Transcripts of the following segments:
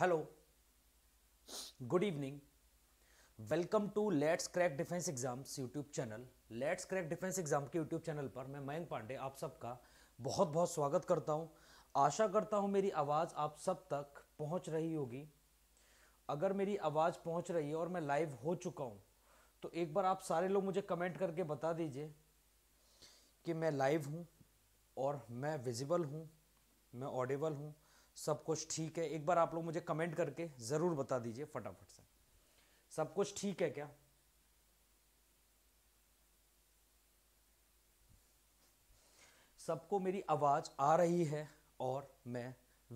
Hello good evening welcome to let's crack defence exams YouTube channel let's crack defence exam के YouTube channel पर मैं मयंक पांडे आप सबका बहुत बहुत स्वागत करता हूं आशा करता हूं मेरी आवाज़ आप सब तक पहुंच रही होगी अगर मेरी आवाज़ पहुंच रही है और मैं लाइव हो चुका हूं तो एक बार आप सारे लोग मुझे कमेंट करके बता दीजिए कि मैं लाइव हूँ और मैं विजिबल हूँ मैं ऑडिबल हूँ सब कुछ ठीक है एक बार आप लोग मुझे कमेंट करके ज़रूर बता दीजिए फटाफट से सब कुछ ठीक है क्या सबको मेरी आवाज़ आ रही है और मैं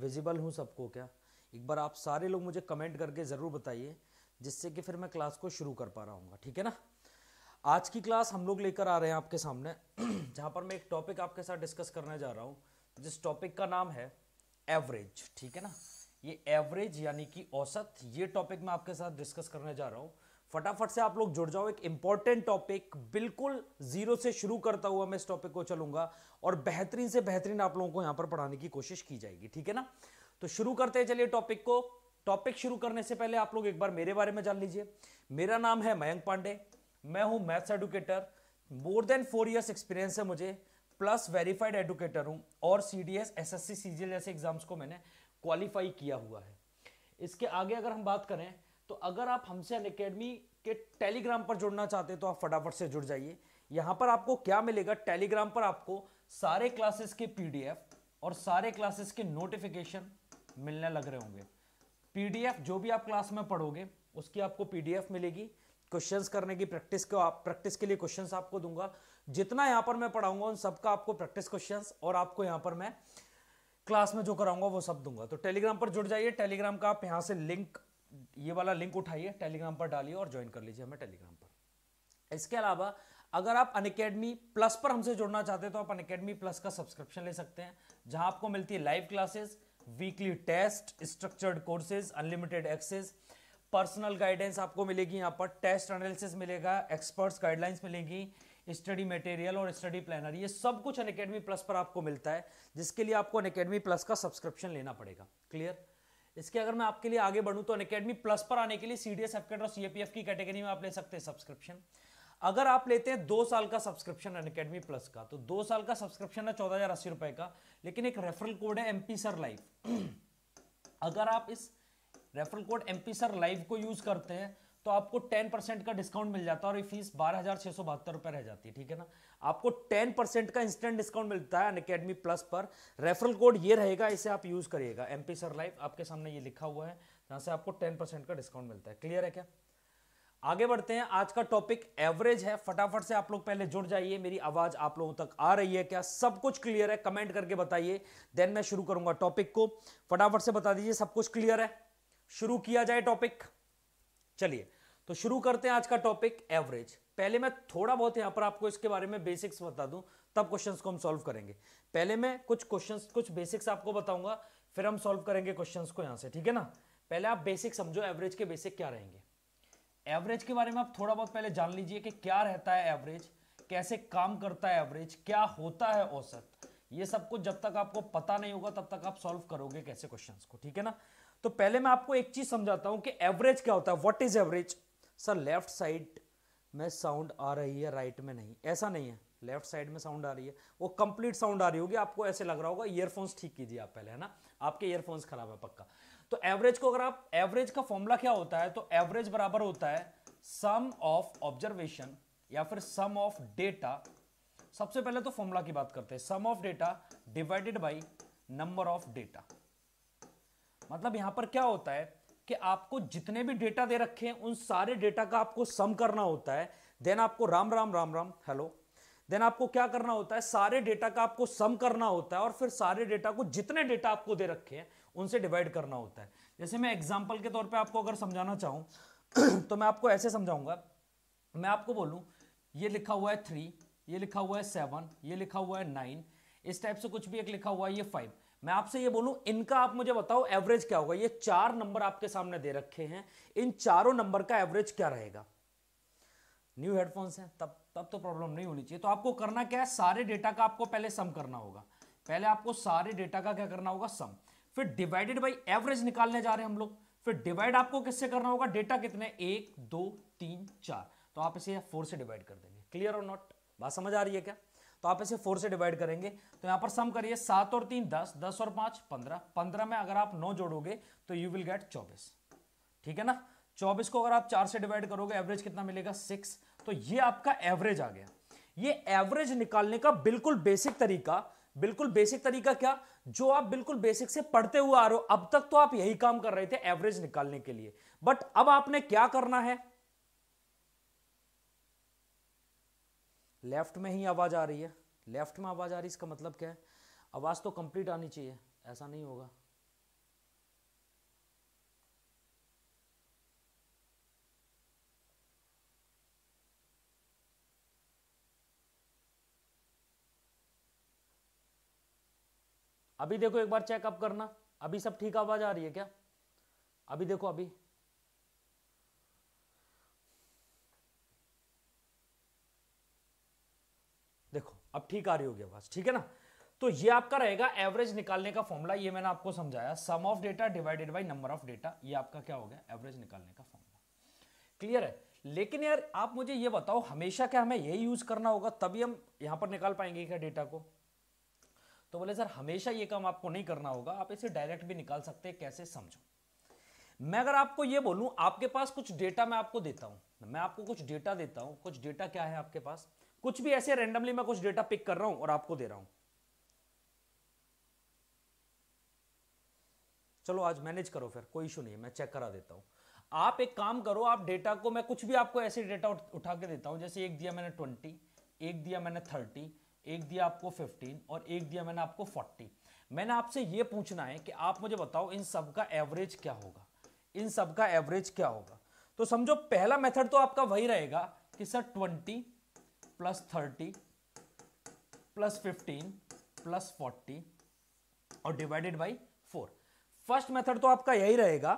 विजिबल हूं सबको क्या एक बार आप सारे लोग मुझे कमेंट करके ज़रूर बताइए जिससे कि फिर मैं क्लास को शुरू कर पा रहा हूँ ठीक है ना आज की क्लास हम लोग लेकर आ रहे हैं आपके सामने जहाँ पर मैं एक टॉपिक आपके साथ डिस्कस करने जा रहा हूँ तो जिस टॉपिक का नाम है एवरेज ठीक है ना ये एवरेज यानी कि औसत ये टॉपिक मैं आपके साथ डिस्कस करने जा रहा हूँ फटाफट से आप लोग जुड़ जाओ एक इंपॉर्टेंट टॉपिक बिल्कुल जीरो से शुरू करता हुआ मैं इस टॉपिक को चलूंगा और बेहतरीन से बेहतरीन आप लोगों को यहां पर पढ़ाने की कोशिश की जाएगी ठीक है ना तो शुरू करते हैं चलिए टॉपिक को टॉपिक शुरू करने से पहले आप लोग एक बार मेरे बारे में जान लीजिए मेरा नाम है मयंक पांडे मैं हूं maths educator more than four years experience है मुझे प्लस वेरीफाइड एडुकेटर हूँ और C D S S S C C G L जैसे एग्जाम्स को मैंने क्वालिफाई किया हुआ है इसके आगे अगर हम बात करें तो अगर आप हमसे अन अकेडमी के टेलीग्राम पर जुड़ना चाहते हैं तो आप फटाफट से जुड़ जाइए यहाँ पर आपको क्या मिलेगा टेलीग्राम पर आपको सारे क्लासेस के पीडीएफ और सारे क्लासेस के नोटिफिकेशन मिलने लग रहे होंगे पीडीएफ जो भी आप क्लास में पढ़ोगे उसकी आपको पीडीएफ मिलेगी क्वेश्चंस करने की प्रैक्टिस को आप प्रैक्टिस के लिए क्वेश्चंस आपको दूंगा जितना यहाँ पर मैं पढ़ाऊंगा उन सबका आपको प्रैक्टिस क्वेश्चंस और आपको यहाँ पर मैं क्लास में जो कराऊंगा वो सब दूंगा तो टेलीग्राम पर जुड़ जाइए टेलीग्राम का आप यहाँ से लिंक ये वाला लिंक उठाइए टेलीग्राम पर डालिए और ज्वाइन कर लीजिए हमें टेलीग्राम पर इसके अलावा अगर आप अनकेडमी प्लस पर हमसे जुड़ना चाहते हैं तो आप अनकेडमी प्लस का सब्सक्रिप्शन ले सकते हैं जहां आपको मिलती है live classes weekly test structured courses unlimited access personal guidance आपको मिलेगी यहाँ पर टेस्ट एनालिसिस मिलेगा एक्सपर्ट्स गाइडलाइंस मिलेंगी स्टडी मटेरियल और स्टडी प्लानर ये सब कुछ अन अकेडमी प्लस पर आपको मिलता है जिसके लिए आपको अन अकेडमी प्लस का सब्सक्रिप्शन लेना पड़ेगा क्लियर इसके अगर मैं आपके लिए आगे बढ़ूँ तो अन अकेडमी प्लस पर आने के लिए सी डी एस और सी की कैटेगरी में आप ले सकते हैं सब्सक्रिप्शन अगर आप लेते हैं दो साल का सब्सक्रिप्शन अन अकेडमी प्लस का तो दो साल का सब्सक्रिप्शन है चौदह का लेकिन एक रेफरल कोड है एम सर लाइफ अगर आप इस referral code M sir live को यूज करते हैं तो आपको 10 परसेंट का डिस्काउंट मिल जाता है और फीस बारह हजार छह सौ बहत्तर रुपए रह जाती है ठीक है ना आपको 10 परसेंट का इंस्टेंट डिस्काउंट मिलता है अनकेडमी प्लस पर रेफरल कोड ये रहेगा इसे आप यूज करिएगा एम पी सर लाइव आपके सामने ये लिखा हुआ है जहां से आपको टेन परसेंट का डिस्काउंट मिलता है क्लियर है क्या आगे बढ़ते हैं आज का टॉपिक एवरेज है फटाफट से आप लोग पहले जुड़ जाइए मेरी आवाज आप लोगों तक आ रही है क्या सब कुछ क्लियर है कमेंट करके बताइए देन मैं शुरू करूंगा टॉपिक को फटाफट से बता दीजिए सब कुछ क्लियर है शुरू किया जाए टॉपिक चलिए तो शुरू करते हैं आज का टॉपिक एवरेज पहले मैं थोड़ा बहुत यहां पर आपको इसके बारे में बेसिक्स बता दूं तब क्वेश्चंस को हम सॉल्व करेंगे पहले मैं कुछ क्वेश्चंस कुछ बेसिक्स आपको बताऊंगा फिर हम सॉल्व करेंगे क्वेश्चंस को यहां से ठीक है ना पहले आप बेसिक समझो एवरेज के बेसिक क्या रहेंगे एवरेज के बारे में आप थोड़ा बहुत पहले जान लीजिए कि क्या रहता है एवरेज कैसे काम करता है एवरेज क्या होता है औसत ये सब कुछ जब तक आपको पता नहीं होगा तब तक आप सॉल्व करोगे कैसे क्वेश्चंस को ठीक है ना तो पहले मैं आपको एक चीज समझाता हूं कि एवरेज क्या होता है what is average sir left side में साउंड आ रही है राइट right में नहीं ऐसा नहीं है लेफ्ट साइड में साउंड आ रही है वो कंप्लीट साउंड आ रही होगी आपको ऐसे लग रहा होगा ईयरफोन्स ठीक कीजिए आप पहले है ना आपके ईयरफोन्स खराब है पक्का तो एवरेज को अगर आप एवरेज का फॉर्मूला क्या होता है तो एवरेज बराबर होता है सम ऑफ ऑब्जर्वेशन या फिर सम ऑफ डेटा सबसे पहले तो फॉर्मूला की बात करते हैं sum of data divided by number of data मतलब यहां पर क्या होता है कि आपको जितने भी डेटा दे रखे हैं उन सारे डेटा का आपको सम करना होता है देन आपको राम राम राम राम हेलो देन आपको क्या करना होता है सारे डेटा का आपको सम करना होता है और फिर सारे डेटा को जितने डेटा आपको दे रखे हैं उनसे डिवाइड करना होता है जैसे मैं एग्जाम्पल के तौर पर आपको अगर समझाना चाहूँ तो मैं आपको ऐसे समझाऊंगा मैं आपको बोलूँ ये लिखा हुआ है थ्री ये लिखा हुआ है सेवन ये लिखा हुआ है नाइन इस टाइप से कुछ भी एक लिखा हुआ है ये फाइव मैं आपसे ये बोलूं इनका आप मुझे बताओ एवरेज क्या होगा ये चार नंबर आपके सामने दे रखे हैं इन चारों नंबर का एवरेज क्या रहेगा न्यू हेडफोन्स हैं तब तब तो प्रॉब्लम नहीं होनी चाहिए तो आपको करना क्या है सारे डेटा का आपको पहले सम करना होगा पहले आपको सारे डेटा का क्या करना होगा सम फिर डिवाइडेड बाई एवरेज निकालने जा रहे हैं हम लोग फिर डिवाइड आपको किससे करना होगा डेटा कितने एक दो तीन चार तो आप इसे फोर से डिवाइड कर देंगे क्लियर और नॉट बात समझ आ रही है क्या तो आप इसे फोर से डिवाइड करेंगे तो यहां पर सम करिए सात और तीन दस दस और पांच पंद्रह पंद्रह में अगर आप नौ जोड़ोगे तो यू विल गेट चौबीस ठीक है ना चौबीस को अगर आप चार से डिवाइड करोगे एवरेज कितना मिलेगा सिक्स तो ये आपका एवरेज आ गया ये एवरेज निकालने का बिल्कुल बेसिक तरीका बिल्कुल बेसिक तरीका क्या जो आप बिल्कुल बेसिक से पढ़ते हुए आ रहे हो अब तक तो आप यही काम कर रहे थे एवरेज निकालने के लिए बट अब आपने क्या करना है लेफ्ट में ही आवाज़ आ रही है लेफ्ट में आवाज़ आ रही है इसका मतलब क्या है आवाज़ तो कंप्लीट आनी चाहिए ऐसा नहीं होगा अभी देखो एक बार चेकअप करना अभी सब ठीक आवाज़ आ रही है क्या अभी देखो अभी अब ठीक आ रही होगी आवाज ठीक है ना तो ये आपका रहेगा एवरेज निकालने का फॉर्मूला ये मैंने आपको समझाया sum of data divided by number of data ये आपका क्या हो गया एवरेज निकालने का फॉर्मूला क्लियर है लेकिन यार आप मुझे ये बताओ हमेशा क्या हमें यही यूज करना होगा तभी हम यहां पर निकाल पाएंगे क्या डेटा को तो बोले सर हमेशा ये काम आपको नहीं करना होगा आप इसे डायरेक्ट भी निकाल सकते हैं कैसे समझो मैं अगर आपको ये बोलूं आपके पास कुछ डेटा मैं आपको देता हूं मैं आपको कुछ डेटा देता हूं कुछ डेटा क्या है आपके पास कुछ भी ऐसे रेंडमली मैं कुछ डेटा पिक कर रहा हूं और आपको दे रहा हूं चलो आज मैनेज करो फिर कोई इशू नहीं है मैं चेक करा देता हूं आप एक काम करो आप डेटा को मैं कुछ भी आपको ऐसे डेटा उठा के देता हूं जैसे एक दिया मैंने ट्वेंटी एक दिया मैंने थर्टी एक दिया आपको फिफ्टीन और एक दिया मैंने आपको फोर्टी मैंने आपसे ये पूछना है कि आप मुझे बताओ इन सब का एवरेज क्या होगा इन सब का एवरेज क्या होगा तो समझो पहला मेथड तो आपका वही रहेगा कि sir twenty plus thirty plus fifteen plus forty और divided by four first method तो आपका यही रहेगा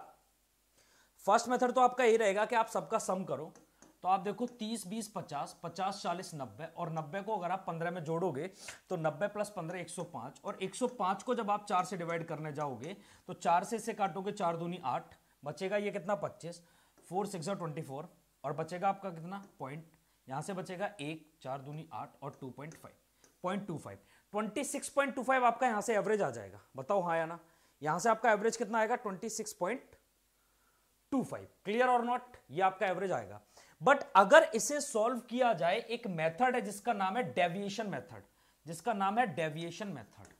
फर्स्ट मेथड तो आपका यही रहेगा कि आप सबका सम करो तो आप देखो 30, 20, 50, 50, 40, 90 और 90 को अगर आप 15 में जोड़ोगे तो 90 प्लस 15 105 और 105 को जब आप 4 से डिवाइड करने जाओगे तो 4 से इसे काटोगे चार दूनी आठ बचेगा ये कितना 25, 4 सिक्स ट्वेंटी और बचेगा आपका कितना पॉइंट यहां से बचेगा एक चार दूनी आठ और two point five point two five twenty six point two five आपका यहां से एवरेज आ जाएगा बताओ हाँ या ना यहां से आपका एवरेज कितना आएगा twenty six point two five clear और नॉट ये आपका एवरेज आएगा बट अगर इसे सॉल्व किया जाए एक मेथड है जिसका नाम है डेविएशन मेथड जिसका नाम है deviation method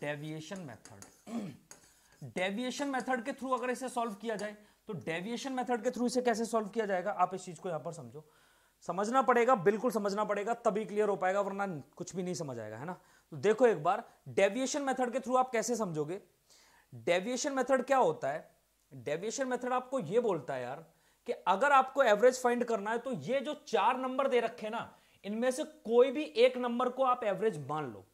deviation method deviation method के थ्रू अगर इसे सॉल्व किया जाए तो डेविएशन मेथड के थ्रू इसे कैसे सॉल्व किया जाएगा आप इस चीज को यहां पर समझो समझना पड़ेगा बिल्कुल समझना पड़ेगा तभी क्लियर हो पाएगा वरना कुछ भी नहीं समझ आएगा है ना तो देखो एक बार डेविएशन मेथड के थ्रू आप कैसे समझोगे डेविएशन मेथड क्या होता है डेविएशन मेथड आपको यह बोलता है यार कि अगर आपको एवरेज फाइंड करना है तो ये जो चार नंबर दे रखे ना इनमें से कोई भी एक नंबर को आप एवरेज मान लो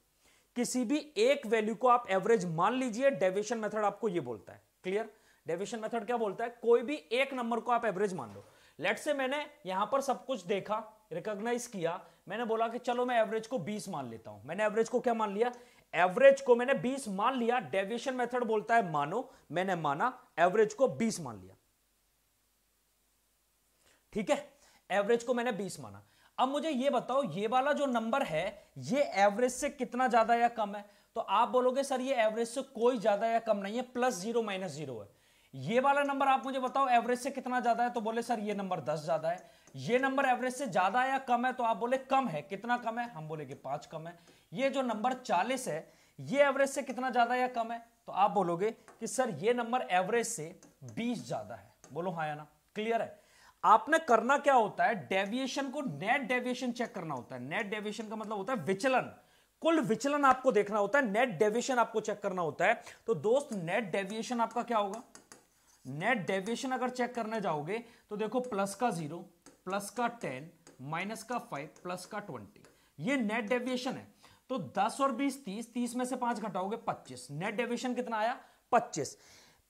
किसी भी एक वैल्यू को आप एवरेज मान लीजिए डेविएशन मेथड आपको ये बोलता है क्लियर डेविएशन मेथड क्या बोलता है कोई भी एक नंबर को आप एवरेज मान लो लेट से मैंने यहां पर सब कुछ देखा रिकॉग्नाइज किया मैंने बोला कि चलो मैं एवरेज को 20 मान लेता हूं मैंने एवरेज को क्या मान लिया एवरेज को मैंने 20 मान लिया डेविएशन मेथड बोलता है मानो मैंने माना एवरेज को 20 मान लिया ठीक है एवरेज को मैंने 20 माना अब मुझे ये बताओ ये वाला जो नंबर है ये एवरेज से कितना ज्यादा या कम है तो आप बोलोगे सर ये एवरेज से कोई ज्यादा या कम नहीं है प्लस जीरो माइनस जीरो है ये वाला नंबर आप मुझे बताओ एवरेज से कितना ज्यादा है तो बोले सर ये नंबर दस ज्यादा है ये नंबर एवरेज से ज्यादा या कम है तो आप बोले कम है कितना कम है हम बोले कि पांच कम है ये जो नंबर चालीस है ये एवरेज से कितना ज्यादा या कम है तो आप बोलोगे कि सर ये नंबर एवरेज से बीस ज्यादा है बोलो हाँ या ना क्लियर है आपने करना क्या होता है डेविएशन को नेट डेविएशन चेक करना होता है नेट डेविएशन का मतलब होता है विचलन कुल विचलन आपको देखना होता है नेट डेविएशन आपको चेक करना होता है तो दोस्त नेट डेविएशन आपका क्या होगा नेट डेविएशन अगर चेक करने जाओगे तो देखो प्लस का जीरो प्लस का टेन माइनस का फाइव प्लस का ट्वेंटी ये नेट डेविएशन है तो दस और बीस तीस तीस में से पांच घटाओगे पच्चीस नेट डेविएशन कितना आया पच्चीस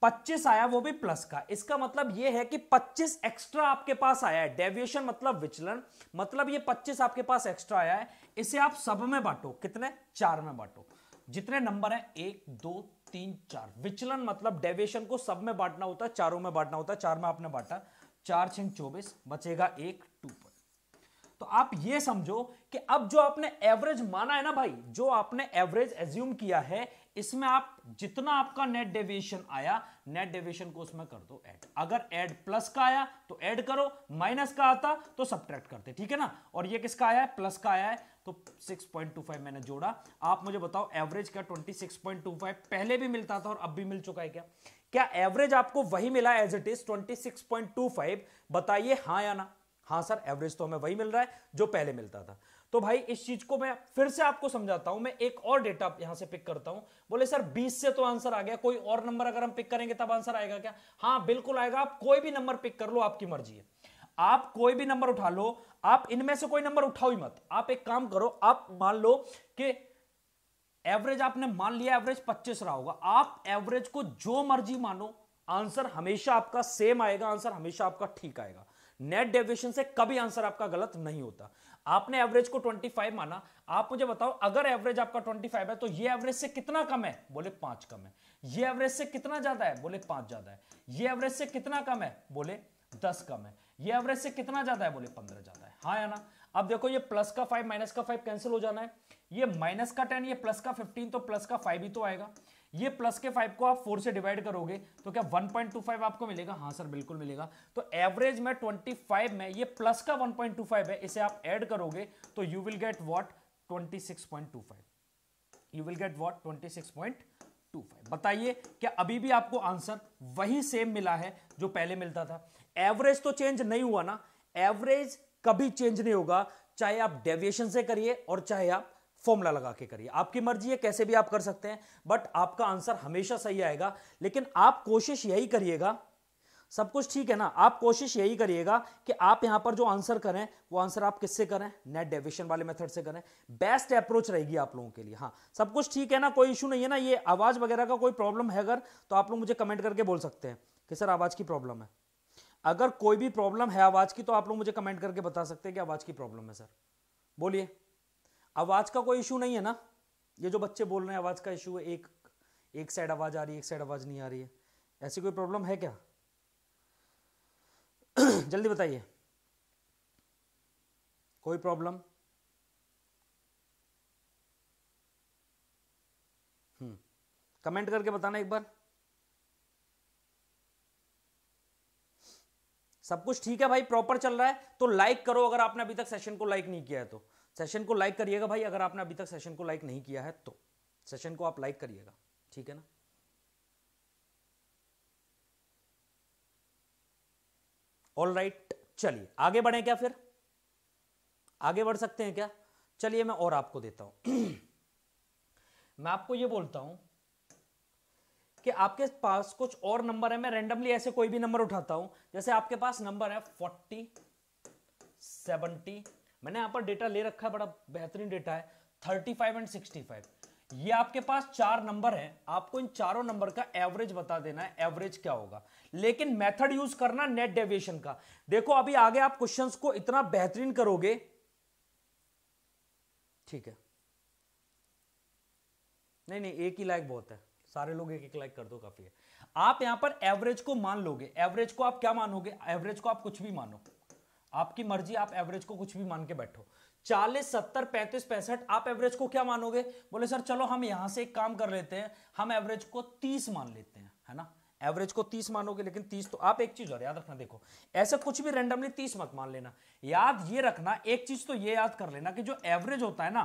पच्चीस आया वो भी प्लस का इसका मतलब ये है कि पच्चीस एक्स्ट्रा आपके पास आया है डेविएशन मतलब विचलन मतलब ये पच्चीस आपके पास एक्स्ट्रा आया है इसे आप सब में बांटो कितने चार में बांटो जितने नंबर है एक दो तीन चार विचलन मतलब डेविएशन को सब में बांटना होता है चारों में बांटना होता है चार में आपने बांटा चार छिंग चौबीस बचेगा एक टू पर तो आप ये समझो कि अब जो आपने एवरेज माना है ना भाई जो आपने एवरेज एज्यूम किया है इसमें आप जितना आपका नेट डेविएशन आया नेट डेविएशन को उसमें कर दो ऐड अगर ऐड प्लस का आया तो ऐड करो माइनस का आता तो सब्ट्रैक्ट करते ठीक है ना और ये किसका आया है प्लस का आया है तो 6.25 मैंने जोड़ा आप मुझे बताओ एवरेज क्या 26.25 पहले भी मिलता था और अब भी मिल चुका है क्या क्या एवरेज आपको वही मिला एज इट इज 26.25 बताइए हाँ या ना हाँ सर एवरेज तो हमें वही मिल रहा है जो पहले मिलता था तो भाई इस चीज को मैं फिर से आपको समझाता हूं मैं एक और डेटा यहां से पिक करता हूं बोले सर 20 से तो आंसर आ गया कोई और नंबर अगर हम पिक करेंगे तब आंसर आएगा क्या हाँ बिल्कुल आएगा आप कोई भी नंबर पिक कर लो आपकी मर्जी है आप कोई भी नंबर उठा लो आप इनमें से कोई नंबर उठाओ ही मत आप एक काम करो आप मान लो कि एवरेज आपने मान लिया एवरेज 25 रहा होगा आप एवरेज को जो मर्जी मानो आंसर हमेशा आपका सेम आएगा आंसर हमेशा आपका ठीक आएगा नेट डेविएशन से कभी आंसर आपका गलत नहीं होता आपने एवरेज को 25 माना आप मुझे बताओ अगर एवरेज आपका 25 है तो ये एवरेज से कितना कम है बोले पांच कम है ये एवरेज से कितना ज्यादा है बोले पांच ज्यादा है ये एवरेज से कितना कम है बोले दस कम है ये एवरेज से कितना ज्यादा है बोले पंद्रह ज्यादा है हाँ या ना अब देखो ये प्लस का फाइव माइनस का फाइव कैंसिल हो जाना है ये माइनस का टेन ये प्लस का फिफ्टीन तो प्लस का फाइव ही तो आएगा ये प्लस के फाइव को आप फोर से डिवाइड करोगे तो क्या वन पॉइंट टू फाइव आपको मिलेगा हाँ सर बिल्कुल मिलेगा तो एवरेज में ट्वेंटी फाइव में ये प्लस का वन पॉइंट टू फाइव है इसे आप एड करोगे तो you will get what twenty six point two five you will get what twenty what 26.25 बताइए क्या अभी भी आपको आंसर वही सेम मिला है जो पहले मिलता था एवरेज तो चेंज नहीं हुआ ना एवरेज कभी चेंज नहीं होगा चाहे आप डेविएशन से करिए और चाहे आप फॉर्मूला लगा के करिए आपकी मर्जी है कैसे भी आप कर सकते हैं बट आपका आंसर हमेशा सही आएगा लेकिन आप कोशिश यही करिएगा सब कुछ ठीक है ना आप कोशिश यही करिएगा कि आप यहां पर जो आंसर करें वो आंसर आप किससे करें नेट डेविशन वाले मेथड से करें बेस्ट अप्रोच रहेगी आप लोगों के लिए हाँ सब कुछ ठीक है ना कोई इशू नहीं है ना ये आवाज वगैरह का कोई प्रॉब्लम है अगर तो आप लोग मुझे कमेंट करके बोल सकते हैं कि सर आवाज की प्रॉब्लम है अगर कोई भी प्रॉब्लम है आवाज़ की तो आप लोग मुझे कमेंट करके बता सकते हैं कि आवाज़ की प्रॉब्लम है सर बोलिए आवाज़ का कोई इशू नहीं है ना ये जो बच्चे बोल रहे हैं आवाज़ का इशू है एक एक साइड आवाज़ आ रही है एक साइड आवाज़ नहीं आ रही है ऐसी कोई प्रॉब्लम है क्या जल्दी बताइए कोई प्रॉब्लम हम्म। कमेंट करके बताना एक बार सब कुछ ठीक है भाई प्रॉपर चल रहा है तो लाइक करो अगर आपने अभी तक सेशन को लाइक नहीं किया है तो सेशन को लाइक करिएगा भाई अगर आपने अभी तक सेशन को लाइक नहीं किया है तो सेशन को आप लाइक करिएगा ठीक है ना ऑल राइट चलिए आगे बढ़े क्या फिर आगे बढ़ सकते हैं क्या चलिए मैं और आपको देता हूं मैं आपको यह बोलता हूं कि आपके पास कुछ और नंबर है मैं रेंडमली ऐसे कोई भी नंबर उठाता हूं जैसे आपके पास नंबर है फोर्टी सेवनटी मैंने यहां पर डेटा ले रखा है बड़ा बेहतरीन डेटा है thirty five and sixty five ये आपके पास चार नंबर है आपको इन चारों नंबर का एवरेज बता देना है एवरेज क्या होगा लेकिन मेथड यूज करना नेट डेविएशन का देखो अभी आगे आप क्वेश्चंस को इतना बेहतरीन करोगे ठीक है नहीं नहीं एक ही लायक बहुत है सारे लोग एक एक लाइक कर दो काफी है आप यहां पर एवरेज को मान लोगे एवरेज को आप क्या मानोगे एवरेज को आप कुछ भी मानो आपकी मर्जी आप एवरेज को कुछ भी मान के बैठो चालीस सत्तर पैंतीस पैंसठ आप एवरेज को क्या मानोगे बोले सर चलो हम यहां से एक काम कर लेते हैं हम एवरेज को तीस मान लेते हैं है ना एवरेज को तीस मानोगे लेकिन तीस तो आप एक चीज और याद रखना देखो ऐसे कुछ भी रेंडमली तीस मत मान लेना याद ये रखना एक चीज तो ये याद कर लेना कि जो एवरेज होता है ना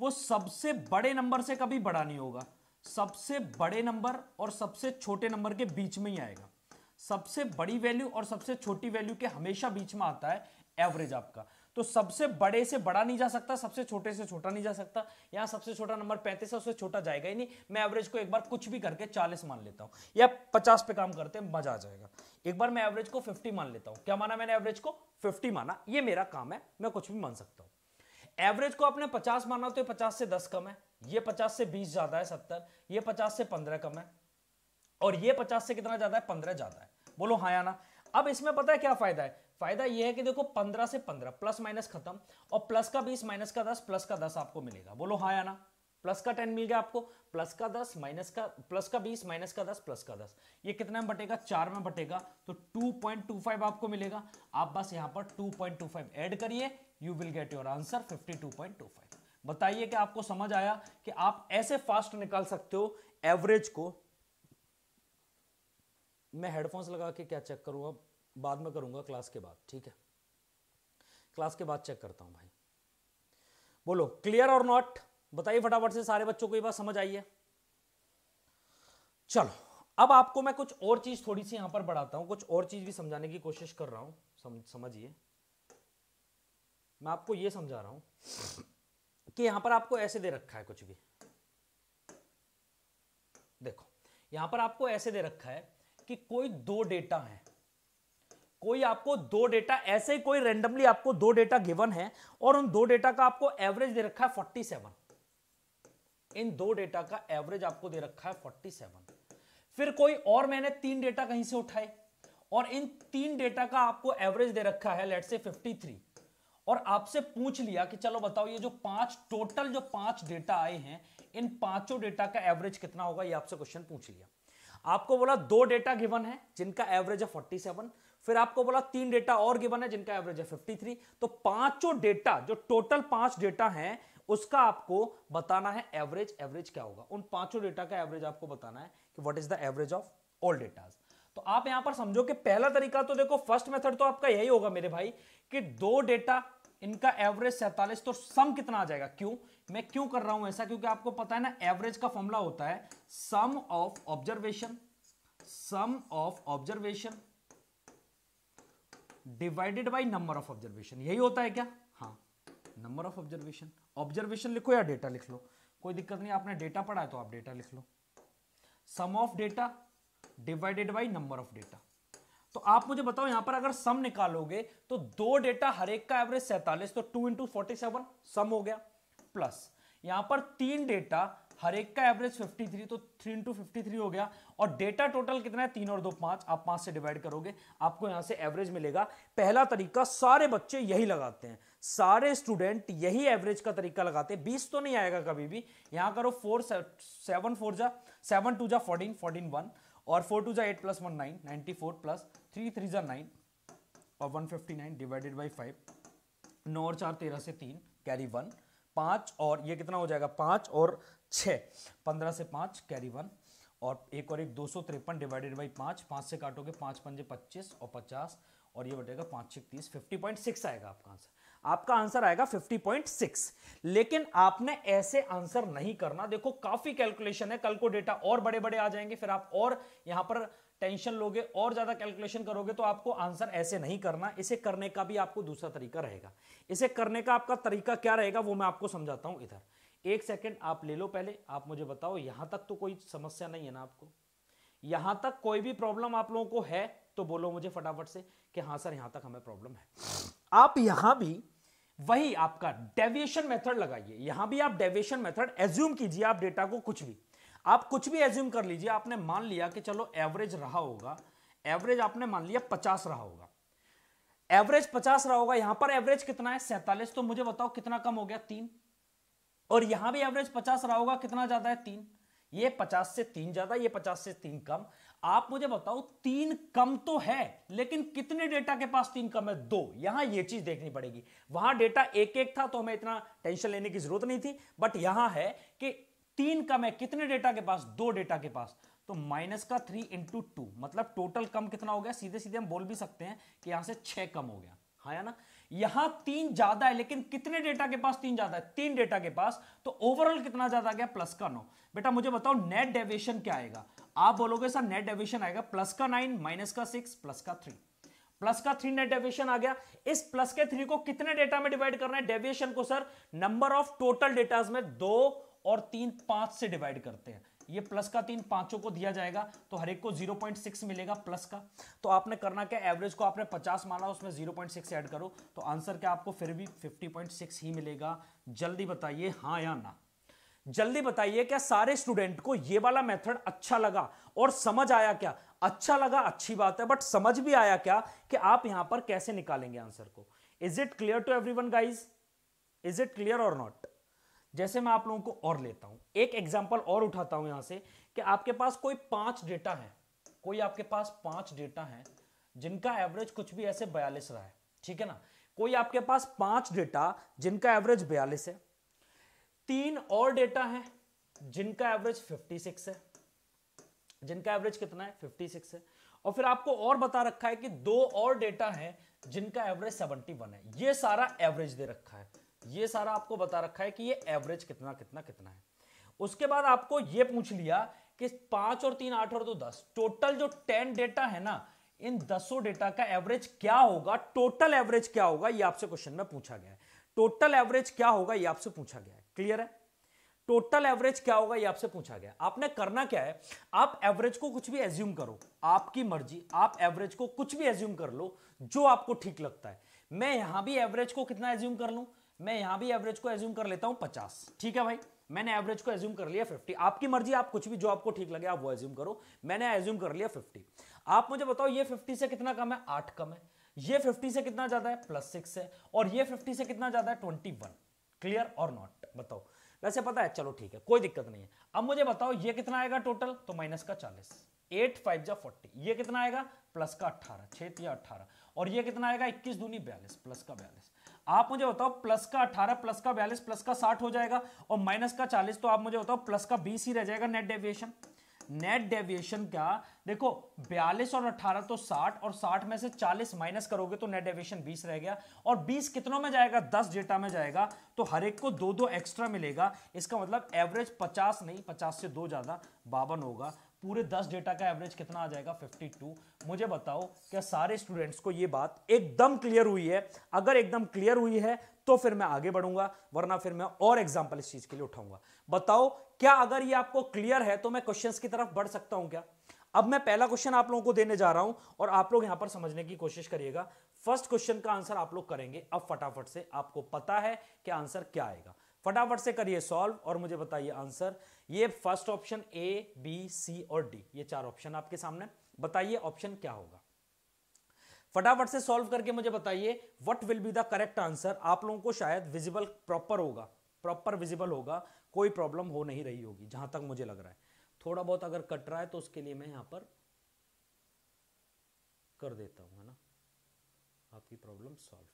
वो सबसे बड़े नंबर से कभी बड़ा नहीं होगा सबसे बड़े नंबर और सबसे छोटे नंबर के बीच में ही आएगा सबसे बड़ी वैल्यू और सबसे छोटी वैल्यू के हमेशा बीच में आता है एवरेज आपका तो सबसे बड़े से बड़ा नहीं जा सकता सबसे छोटे से छोटा नहीं जा सकता यहां सबसे छोटा नंबर पैंतीस है उससे छोटा जाएगा ही नहीं मैं एवरेज को एक बार कुछ भी करके चालीस मान लेता हूं या पचास पे काम करते हैं मजा आ जाएगा एक बार मैं एवरेज को फिफ्टी मान लेता हूं क्या माना मैंने एवरेज को फिफ्टी माना ये मेरा काम है मैं कुछ भी मान सकता हूं एवरेज को आपने पचास माना तो पचास से दस कम है ये पचास से बीस ज्यादा है सत्तर ये पचास से पंद्रह कम है और ये पचास से कितना ज्यादा है पंद्रह ज्यादा है बोलो हाँ या ना अब इसमें पता है क्या फायदा है फायदा ये है कि देखो पंद्रह से पंद्रह प्लस माइनस खत्म और प्लस का बीस माइनस का दस प्लस का दस आपको मिलेगा बोलो हाँ या ना प्लस का टेन मिल गया आपको प्लस का दस माइनस का प्लस का बीस माइनस का दस प्लस का दस ये कितना में बटेगा चार में बटेगा तो टू पॉइंट टू फाइव आपको मिलेगा आप बस यहां पर two point two five add करिए you will get your answer fifty two point two five बताइए कि आपको समझ आया कि आप ऐसे फास्ट निकाल सकते हो एवरेज को मैं हेडफोन्स लगा के क्या चेक करूंगा बाद में करूंगा क्लास के बाद ठीक है क्लास के बाद चेक करता हूं भाई बोलो क्लियर और नॉट बताइए फटाफट से सारे बच्चों को ये बात समझ आई है चलो अब आपको मैं कुछ और चीज थोड़ी सी यहां पर बढ़ाता हूं कुछ और चीज भी समझाने की कोशिश कर रहा हूं सम, समझिए मैं आपको ये समझा रहा हूं कि यहां पर आपको ऐसे दे रखा है कुछ भी देखो यहां पर आपको ऐसे दे रखा है कि कोई दो डेटा है कोई आपको दो डेटा ऐसे ही कोई रेंडमली आपको दो डेटा गिवन है और उन दो डेटा का आपको एवरेज दे रखा है 47 इन दो डेटा का एवरेज आपको दे रखा है फोर्टी सेवन फिर कोई और मैंने तीन डेटा कहीं से उठाए और इन तीन डेटा का आपको एवरेज दे रखा है लेट से फिफ्टी थ्री और आपसे पूछ लिया कि चलो बताओ ये जो पांच टोटल जो पांच डेटा आए हैं इन पांचों डेटा का एवरेज कितना होगा ये आपसे क्वेश्चन पूछ लिया आपको बोला दो डेटा गिवन है जिनका एवरेज है 47 फिर आपको बोला तीन डेटा और गिवन है जिनका एवरेज है 53 तो पांचों डेटा जो टोटल पांच डेटा है उसका आपको बताना है एवरेज एवरेज क्या होगा उन पांचों डेटा का एवरेज आपको बताना है कि what is the average of all datas तो आप यहां पर समझो कि पहला तरीका तो देखो फर्स्ट मेथड तो आपका यही होगा मेरे भाई कि दो डेटा इनका एवरेज सैतालीस तो सम कितना आ जाएगा क्यों मैं क्यों कर रहा हूं ऐसा क्योंकि आपको पता है ना एवरेज का फॉर्मूला होता है sum of observation sum of observation divided by number of observation यही होता है क्या हाँ नंबर ऑफ ऑब्जर्वेशन ऑब्जर्वेशन लिखो या डेटा लिख लो कोई दिक्कत नहीं आपने डेटा पढ़ा है तो आप डेटा लिख लो sum of data divided by number of data तो आप मुझे बताओ यहां पर अगर सम निकालोगे तो दो डेटा हर एक का एवरेज सैतालीस तो two into forty seven sum हो गया प्लस यहां पर तीन डेटा हर एक का एवरेज थ्री तो थ्री इंटू फिफ्टी थ्री हो गया और डेटा टोटल कितना है तीन और दो पांच आप पांच से डिवाइड करोगे आपको यहां से एवरेज मिलेगा पहला तरीका सारे बच्चे यही लगाते हैं सारे स्टूडेंट यही एवरेज का तरीका लगाते हैं बीस तो नहीं आएगा कभी भी यहां करो फोर सेवन फोर जा सेवन टू जा फोर्टीन फोर्टीन वन और फोर टू जा eight plus one nine ninety four plus three three ज़ा नाइन और one fifty nine divided by five नौ और चार तेरह से तीन कैरी वन पाँच और ये कितना हो जाएगा पाँच और छः पंद्रह से पाँच कैरी वन और एक और एक दो सौ तिरपन डिवाइडेड बाई पाँच पाँच से काटोगे पाँच पंजे पच्चीस और पचास और ये बटेगा पाँच छः तीस फिफ्टी पॉइंट सिक्स आएगा आपका आंसर आपका आंसर आएगा 50.6 लेकिन आपने ऐसे आंसर नहीं करना देखो काफी कैलकुलेशन है कल को डेटा और बड़े बड़े आ जाएंगे फिर आप और यहां पर टेंशन लोगे और ज़्यादा कैलकुलेशन करोगे तो आपको आंसर ऐसे नहीं करना इसे करने का भी आपको दूसरा तरीका रहेगा इसे करने का आपका तरीका क्या रहेगा वो मैं आपको समझाता हूँ इधर एक सेकेंड आप ले लो पहले आप मुझे बताओ यहाँ तक तो कोई समस्या नहीं है ना आपको यहाँ तक कोई भी प्रॉब्लम आप लोगों को है तो बोलो मुझे फटाफट से कि हाँ सर यहाँ तक हमें प्रॉब्लम है आप यहाँ भी वही आपका डेविएशन मेथड लगाइए यहाँ भी आप डेविएशन मेथड एज्यूम कीजिए आप डेटा को कुछ भी आप कुछ भी एज्यूम कर लीजिए आपने मान लिया कि चलो एवरेज रहा होगा एवरेज आपने मान लिया पचास रहा होगा एवरेज पचास रहा होगा यहां पर एवरेज कितना है सैतालीस तो मुझे बताओ कितना कम हो गया तीन और यहां भी एवरेज पचास रहा होगा कितना ज्यादा है तीन ये पचास से तीन ज्यादा ये पचास से तीन कम आप मुझे बताओ तीन कम तो है लेकिन कितने डेटा के पास तीन कम है दो यहां ये चीज देखनी पड़ेगी वहां डेटा एक एक था तो हमें इतना टेंशन लेने की जरूरत नहीं थी बट यहां है कि तीन कम है कितने डेटा के पास दो डेटा के पास तो माइनस का थ्री इंटू टू मतलब टोटल कम कितना हो गया सीधे सीधे हम बोल भी सकते हैं कि यहां से छह कम हो गया हाँ या ना यहां तीन ज्यादा है लेकिन कितने डेटा के पास तीन ज्यादा है तीन डेटा के पास तो ओवरऑल कितना ज्यादा गया प्लस का नो बेटा मुझे बताओ नेट डेविएशन क्या आएगा आप बोलोगे सर नेट डेविएशन आएगा प्लस का नाइन माइनस का सिक्स प्लस का थ्री प्लस का थ्री नेट डेविएशन आ गया इस प्लस के थ्री को कितने डेटा में डिवाइड करना है डेविएशन को sir number of total data में दो और तीन पांच से डिवाइड करते हैं ये प्लस का तीन पांचों को दिया जाएगा तो हर एक को 0.6 मिलेगा प्लस का तो आपने करना क्या एवरेज को आपने 50 माना उसमें 0.6 ऐड करो तो आंसर क्या आपको फिर भी 50.6 ही मिलेगा जल्दी बताइए हाँ या ना जल्दी बताइए क्या सारे स्टूडेंट को ये वाला मेथड अच्छा लगा और समझ आया क्या अच्छा लगा अच्छी बात है बट समझ भी आया क्या कि आप यहां पर कैसे निकालेंगे आंसर को is it clear to everyone guys is it clear और नॉट जैसे मैं आप लोगों को और लेता हूं एक एग्जाम्पल और उठाता हूं यहां से कि आपके पास कोई पांच डेटा है कोई आपके पास पांच डेटा है जिनका एवरेज कुछ भी ऐसे बयालीस रहा है ठीक है ना कोई आपके पास पांच डेटा जिनका एवरेज बयालीस है तीन और डेटा है जिनका एवरेज फिफ्टी सिक्स है जिनका एवरेज कितना है फिफ्टी सिक्स है और फिर आपको और बता रखा है कि दो और डेटा है जिनका एवरेज सेवनटी वन है ये सारा एवरेज दे रखा है ये सारा आपको बता रखा है कि ये एवरेज कितना कितना कितना है उसके बाद आपको ये पूछ लिया कि पांच और तीन आठ और दो दस टोटल जो टेन डेटा है ना इन दसों डेटा का एवरेज क्या होगा टोटल एवरेज क्या होगा ये आपसे क्वेश्चन में पूछा गया है टोटल एवरेज क्या होगा ये आपसे पूछा गया है क्लियर है टोटल एवरेज क्या होगा ये आपसे पूछा गया आपने करना क्या है आप एवरेज को कुछ भी एज्यूम करो आपकी मर्जी आप एवरेज को कुछ भी एज्यूम कर लो जो आपको ठीक लगता है मैं यहां भी एवरेज को कितना एज्यूम कर लू मैं यहां भी एवरेज को एज्यूम कर लेता हूं पचास ठीक है भाई मैंने एवरेज को एज्यूम कर लिया फिफ्टी आपकी मर्जी आप कुछ भी जो आपको ठीक लगे आप वो एज्यूम करो मैंने एज्यूम कर लिया फिफ्टी आप मुझे बताओ ये फिफ्टी से कितना कम है आठ कम है ये फिफ्टी से कितना ज्यादा है प्लस सिक्स है और ये फिफ्टी से कितना ज्यादा है वन क्लियर और नॉट बताओ वैसे पता है चलो ठीक है कोई दिक्कत नहीं है अब मुझे बताओ ये कितना आएगा टोटल तो माइनस का चालीस एट फाइव जा फोर्टी ये कितना आएगा प्लस का अट्ठारह छह या अट्ठारह और ये कितना आएगा इक्कीस दूनी बयालीस प्लस का बयालीस आप मुझे बताओ प्लस का अठारह प्लस का बयालीस प्लस का साठ हो जाएगा और माइनस का चालीस तो आप मुझे बताओ प्लस का बीस ही रह जाएगा नेट डेविएशन नेट डेविएशन क्या देखो बयालीस और अठारह तो साठ और साठ में से चालीस माइनस करोगे तो नेट डेविएशन बीस रह गया और बीस कितनों में जाएगा दस डेटा में जाएगा तो हर एक को दो दो एक्स्ट्रा मिलेगा इसका मतलब एवरेज पचास नहीं पचास से दो ज़्यादा बावन होगा पूरे दस डेटा का एवरेज कितना आ जाएगा 52 मुझे बताओ क्या सारे स्टूडेंट्स को ये बात एकदम क्लियर हुई है अगर एकदम क्लियर हुई है तो फिर मैं आगे बढ़ूंगा वरना फिर मैं और एग्जाम्पल इस चीज के लिए उठाऊंगा बताओ क्या अगर ये आपको क्लियर है तो मैं क्वेश्चन की तरफ बढ़ सकता हूं क्या अब मैं पहला क्वेश्चन आप लोगों को देने जा रहा हूं और आप लोग यहां पर समझने की कोशिश करिएगा फर्स्ट क्वेश्चन का आंसर आप लोग करेंगे अब फटाफट से आपको पता है कि आंसर क्या आएगा फटाफट से करिए सॉल्व और मुझे बताइए आंसर ये first option A B C और डी ये चार ऑप्शन आपके सामने बताइए ऑप्शन क्या होगा फटाफट से सॉल्व करके मुझे बताइए what will be the correct answer आप लोगों को शायद विजिबल प्रॉपर होगा प्रॉपर विजिबल होगा कोई प्रॉब्लम हो नहीं रही होगी जहां तक मुझे लग रहा है थोड़ा बहुत अगर कट रहा है तो उसके लिए मैं यहां पर कर देता हूं है ना आपकी प्रॉब्लम सॉल्व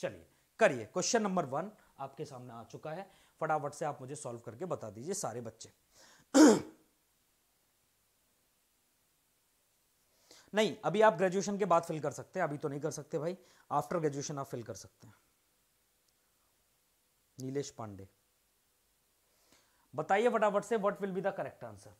चलिए करिए क्वेश्चन नंबर वन आपके सामने आ चुका है फटाफट से आप मुझे सॉल्व करके बता दीजिए सारे बच्चे नहीं अभी आप ग्रेजुएशन के बाद फिल कर सकते हैं अभी तो नहीं कर सकते भाई आफ्टर ग्रेजुएशन आप फिल कर सकते हैं नीलेश पांडे बताइए फटाफट से what will be the correct answer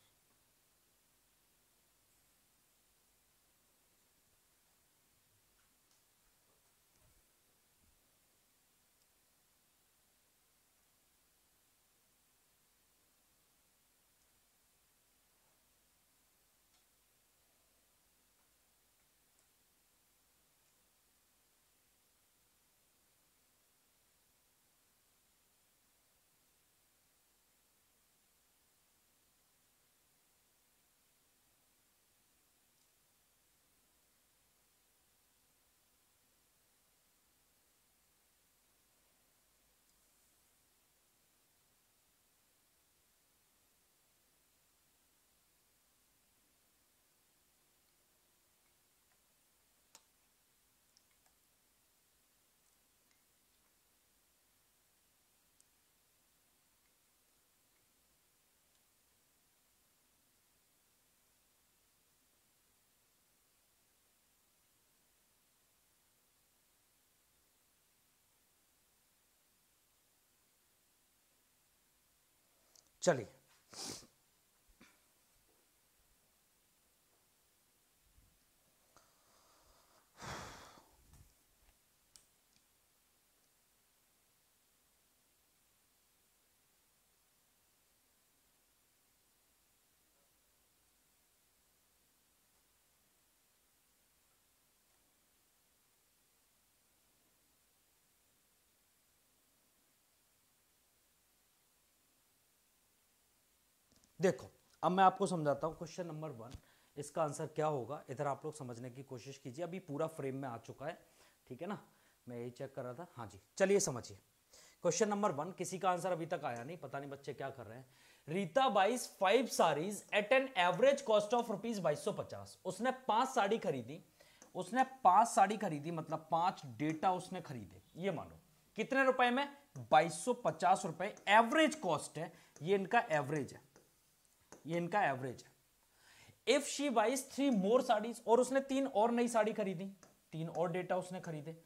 चलिए देखो अब मैं आपको समझाता हूँ क्वेश्चन नंबर वन इसका आंसर क्या होगा इधर आप लोग समझने की कोशिश कीजिए अभी पूरा फ्रेम में आ चुका है ठीक है ना मैं यही चेक कर रहा था हाँ जी चलिए समझिए क्वेश्चन नंबर वन किसी का आंसर अभी तक आया नहीं पता नहीं बच्चे क्या कर रहे हैं Rita buys five saris at an average cost of rupees बाईस सौ पचास उसने पांच साड़ी खरीदी उसने पांच साड़ी खरीदी मतलब पांच डेटा उसने खरीदे ये मानो कितने रुपए में बाईस सौ पचास रुपए एवरेज कॉस्ट है ये इनका एवरेज है ये इनका एवरेज है if she buys three more saris और उसने तीन और नई साड़ी खरीदी तीन और डेटा उसने खरीदे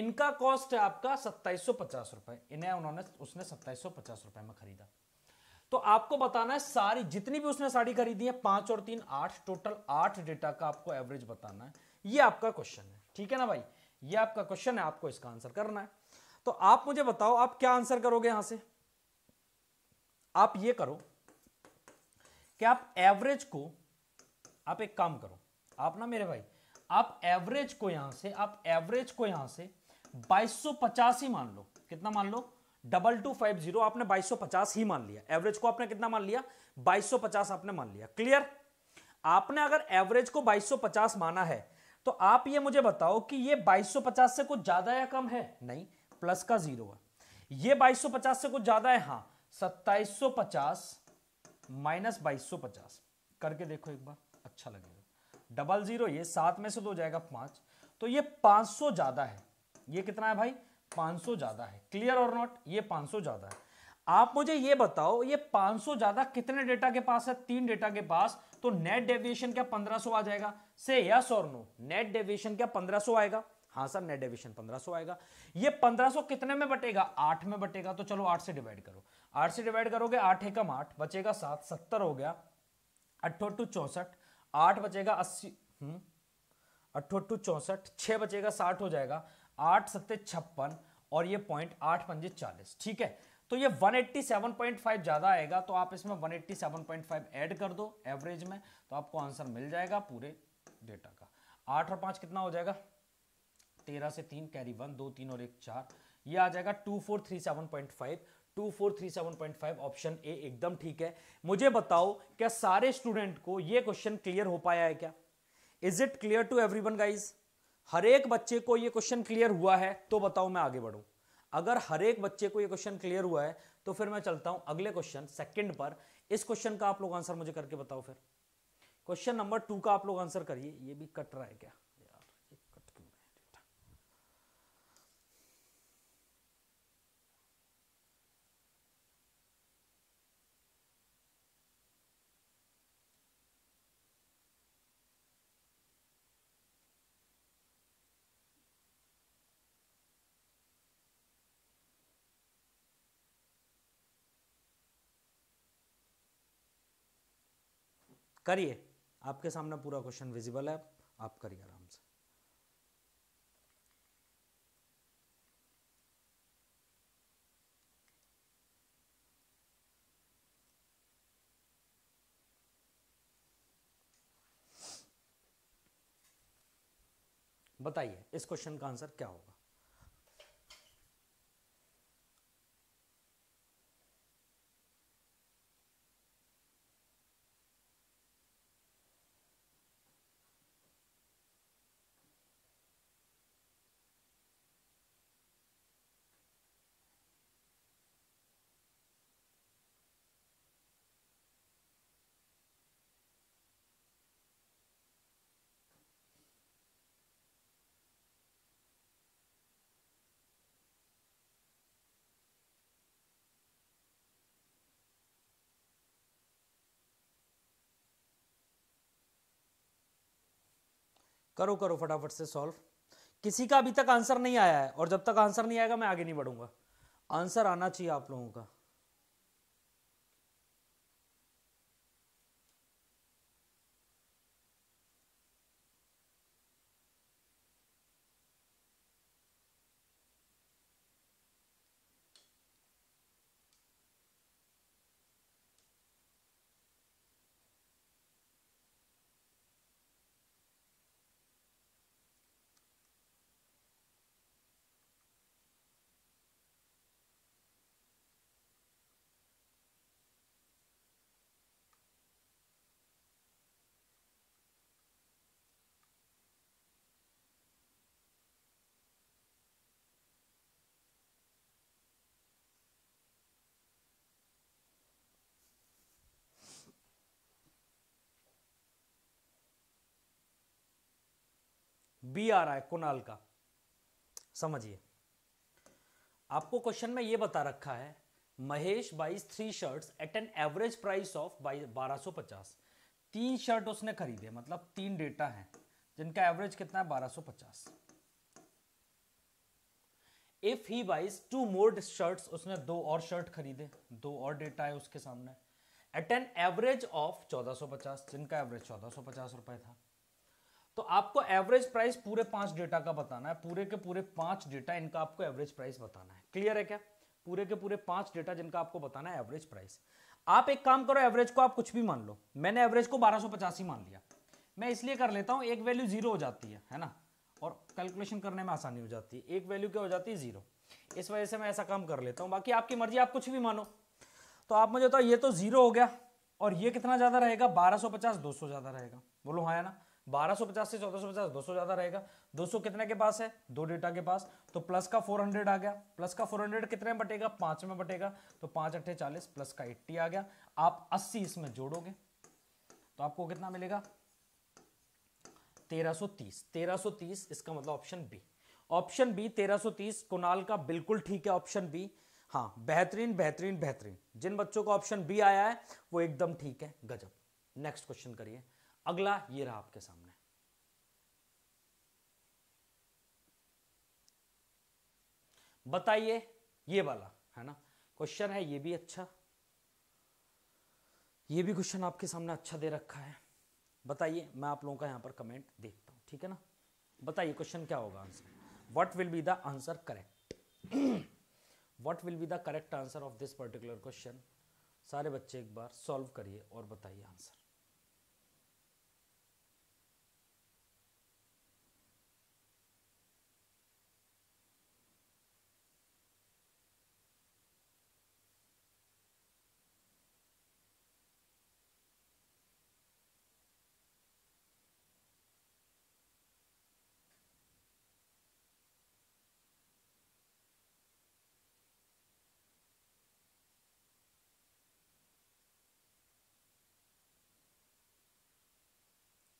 इनका कॉस्ट है आपका सत्ताईस रुपए इन्हें उन्होंने उसने सत्ताईस रुपए में खरीदा तो आपको बताना है सारी जितनी भी उसने साड़ी खरीदी है पांच और तीन आठ टोटल आठ डेटा का आपको एवरेज बताना है ये आपका क्वेश्चन है ठीक है ना भाई ये आपका क्वेश्चन है आपको इसका आंसर करना है तो आप मुझे बताओ आप क्या आंसर करोगे यहां से आप ये करो कि आप एवरेज को आप एक काम करो आप ना मेरे भाई आप एवरेज को यहां से आप एवरेज को यहां से बाईस ही मान लो कितना मान लो डबल टू फाइव जीरो आपने 2250 ही मान लिया एवरेज को आपने कितना मान लिया 2250 आपने मान लिया क्लियर आपने अगर एवरेज को 2250 माना है तो आप ये मुझे बताओ कि ये 2250 से कुछ ज्यादा या कम है नहीं प्लस का जीरो है ये 2250 से कुछ ज्यादा है हाँ पचास माइनस बाईस सौ पचास करके देखो एक बार अच्छा लगेगा डबल जीरो ये सात में से दो तो जाएगा पांच तो ये पांच सौ ज़्यादा है ये कितना है भाई पांच सौ ज़्यादा है क्लियर और नॉट ये पांच सौ ज़्यादा है आप मुझे ये बताओ ये सौ ज्यादा कितने डेटा के पास है तीन डेटा के पास तो नेट डेविएशन क्या सौ आ जाएगा से यस और नो नेट डेविएशन क्या 1500 आएगा हाँ सर नेट डेविएशन सौ आएगा ये 1500 कितने में बटेगा आठ में बटेगा तो चलो आठ से डिवाइड करो आठ से डिवाइड करोगे आठ एकम आठ बचेगा सात सत्तर हो गया अट्ठोटू चौसठ आठ बचेगा अस्सी हम्म, अट्ठोटू चौसठ छः बचेगा साठ हो जाएगा आठ सत्ते छप्पन और ये पॉइंट आठ पंजे चालीस ठीक है तो ये 187.5 ज़्यादा आएगा तो आप इसमें 187.5 ऐड कर दो एवरेज में तो आपको आंसर मिल जाएगा पूरे डेटा का आठ और पाँच कितना हो जाएगा तेरह से तीन कैरी वन दो तीन और एक चार ये आ जाएगा two four three seven point five two four three seven point five option A एकदम ठीक है मुझे बताओ क्या सारे स्टूडेंट को यह क्वेश्चन क्लियर हो पाया है क्या is it clear to everyone guys हर एक बच्चे को यह क्वेश्चन क्लियर हुआ है तो बताओ मैं आगे बढ़ू अगर हर एक बच्चे को यह क्वेश्चन क्लियर हुआ है तो फिर मैं चलता हूं अगले क्वेश्चन सेकंड पर इस क्वेश्चन का आप लोग आंसर मुझे करके बताओ फिर क्वेश्चन नंबर टू का आप लोग आंसर करिए ये भी कट रहा है क्या करिए आपके सामने पूरा क्वेश्चन विजिबल है आप करिए आराम से बताइए इस क्वेश्चन का आंसर क्या होगा करो करो फटाफट से सॉल्व किसी का अभी तक आंसर नहीं आया है और जब तक आंसर नहीं आएगा मैं आगे नहीं बढ़ूंगा आंसर आना चाहिए आप लोगों का बी आ रहा है कुणाल का समझिए आपको क्वेश्चन में यह बता रखा है Mahesh buys three shirts at an average price of बारह सौ पचास तीन शर्ट उसने खरीदे मतलब तीन डेटा हैं जिनका एवरेज कितना है बारह सौ पचास if he buys two more shirts उसने दो और शर्ट खरीदे दो और डेटा है उसके सामने एट एन एवरेज ऑफ 1450 जिनका एवरेज 1450 रुपए था तो आपको एवरेज प्राइस पूरे पांच डेटा का बताना है पूरे के पूरे पांच डेटा इनका आपको एवरेज प्राइस बताना है क्लियर है क्या पूरे के पूरे पांच डेटा जिनका आपको बताना है एवरेज प्राइस आप एक काम करो एवरेज को आप कुछ भी मान लो मैंने एवरेज को बारह मान लिया मैं इसलिए कर लेता हूँ एक वैल्यू जीरो हो जाती है है ना और कैलकुलेशन करने में आसानी हो जाती है एक वैल्यू क्या हो जाती है जीरो इस वजह से मैं ऐसा काम कर लेता हूँ बाकी आपकी मर्जी आप कुछ भी मानो तो आप मुझे बताओ ये तो जीरो हो गया और ये कितना ज़्यादा रहेगा बारह सौ ज़्यादा रहेगा बोलो हाँ ना 1250 से 1450 200 ज्यादा रहेगा 200 कितने के पास है दो डेटा के पास तो प्लस का 400 आ गया प्लस का 400 कितने बटेगा पांच में बटेगा तो पांच अट्ठे चालीस प्लस का 80 आ गया आप 80 इसमें जोड़ोगे तो आपको कितना मिलेगा 1330 1330 इसका मतलब option B option B 1330 Kunal का बिल्कुल ठीक है ऑप्शन बी हाँ बेहतरीन बेहतरीन बेहतरीन जिन बच्चों का ऑप्शन बी आया है वो एकदम ठीक है गजब नेक्स्ट क्वेश्चन करिए अगला ये रहा आपके सामने बताइए ये वाला है ना क्वेश्चन है ये भी अच्छा ये भी क्वेश्चन आपके सामने अच्छा दे रखा है बताइए मैं आप लोगों का यहां पर कमेंट देखता हूं ठीक है ना बताइए क्वेश्चन क्या होगा answer what will be the answer correct what will be the correct answer of this particular question सारे बच्चे एक बार सॉल्व करिए और बताइए आंसर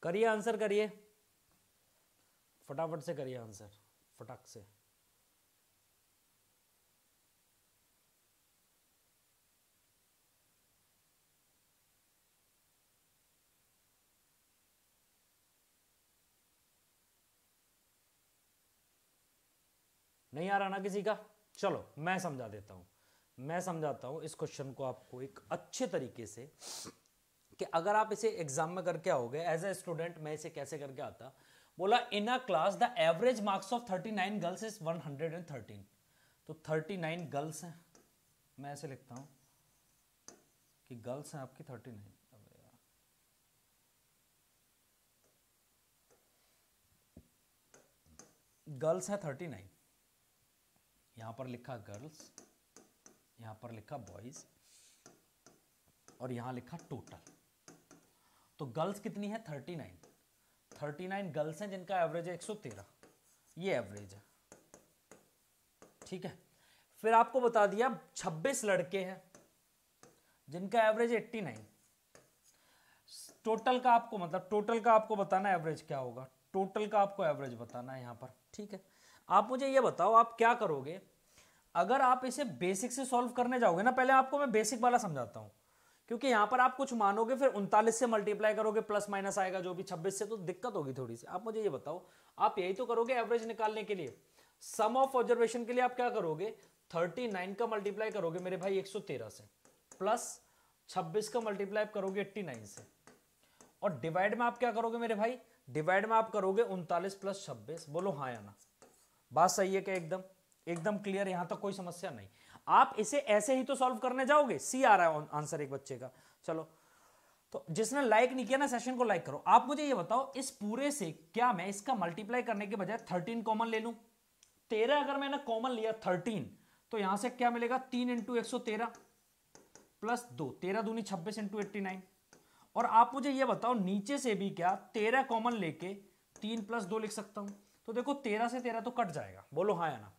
करिए आंसर करिए फटाफट से करिए आंसर फटाक से नहीं आ रहा ना किसी का चलो मैं समझा देता हूं मैं समझाता हूं इस क्वेश्चन को आपको एक अच्छे तरीके से कि अगर आप इसे एग्जाम में करके आओगे एज ए स्टूडेंट मैं इसे कैसे करके आता बोला in a class the average marks of 39 girls is 113 तो 39 गर्ल्स हैं मैं ऐसे लिखता हूँ कि गर्ल्स हैं आपकी 39 गर्ल्स है नाइन यहां पर लिखा गर्ल्स यहां पर लिखा बॉयज और यहां लिखा टोटल तो गर्ल्स कितनी है thirty nine thirty nine girls हैं जिनका एवरेज है एक सौ तेरह ये एवरेज है ठीक है फिर आपको बता दिया छब्बीस लड़के हैं जिनका एवरेज एट्टी नाइन टोटल का आपको मतलब टोटल का आपको बताना एवरेज क्या होगा टोटल का आपको एवरेज बताना है यहाँ पर ठीक है आप मुझे ये बताओ आप क्या करोगे अगर आप इसे बेसिक से सॉल्व करने जाओगे ना पहले आपको मैं बेसिक वाला समझाता हूँ क्योंकि यहां पर आप कुछ मानोगे फिर उनतालीस से मल्टीप्लाई करोगे प्लस माइनस आएगा जो भी छब्बीस से तो दिक्कत होगी थोड़ी सी आप मुझे ये बताओ आप यही तो करोगे एवरेज निकालने के लिए सम ऑफ ऑब्जर्वेशन के लिए आप क्या करोगे 39 का मल्टीप्लाई करोगे मेरे भाई 113 से प्लस 26 का मल्टीप्लाई करोगे 89 से और डिवाइड में आप क्या करोगे मेरे भाई डिवाइड में आप करोगे उनतालीस प्लस छब्बीस बोलो हाँ या ना बात सही है क्या एकदम एकदम क्लियर यहां तक तो कोई समस्या नहीं आप इसे ऐसे ही तो सॉल्व करने जाओगे सी आ रहा है आंसर एक बच्चे का चलो तो जिसने लाइक नहीं किया ना सेशन को लाइक करो आप मुझे ये बताओ इस पूरे से क्या मैं इसका मल्टीप्लाई करने के बजाय थर्टीन कॉमन ले लू तेरह अगर मैंने कॉमन लिया थर्टीन तो यहां से क्या मिलेगा तीन इंटू एक सौ तेरह प्लस दो तेरह दूनी छब्बीस इंटू एट्टी नाइन और आप मुझे ये बताओ नीचे से भी क्या तेरह कॉमन लेके तीन प्लस दो लिख सकता हूं तो देखो तेरह से तेरह तो कट जाएगा बोलो हाँ या ना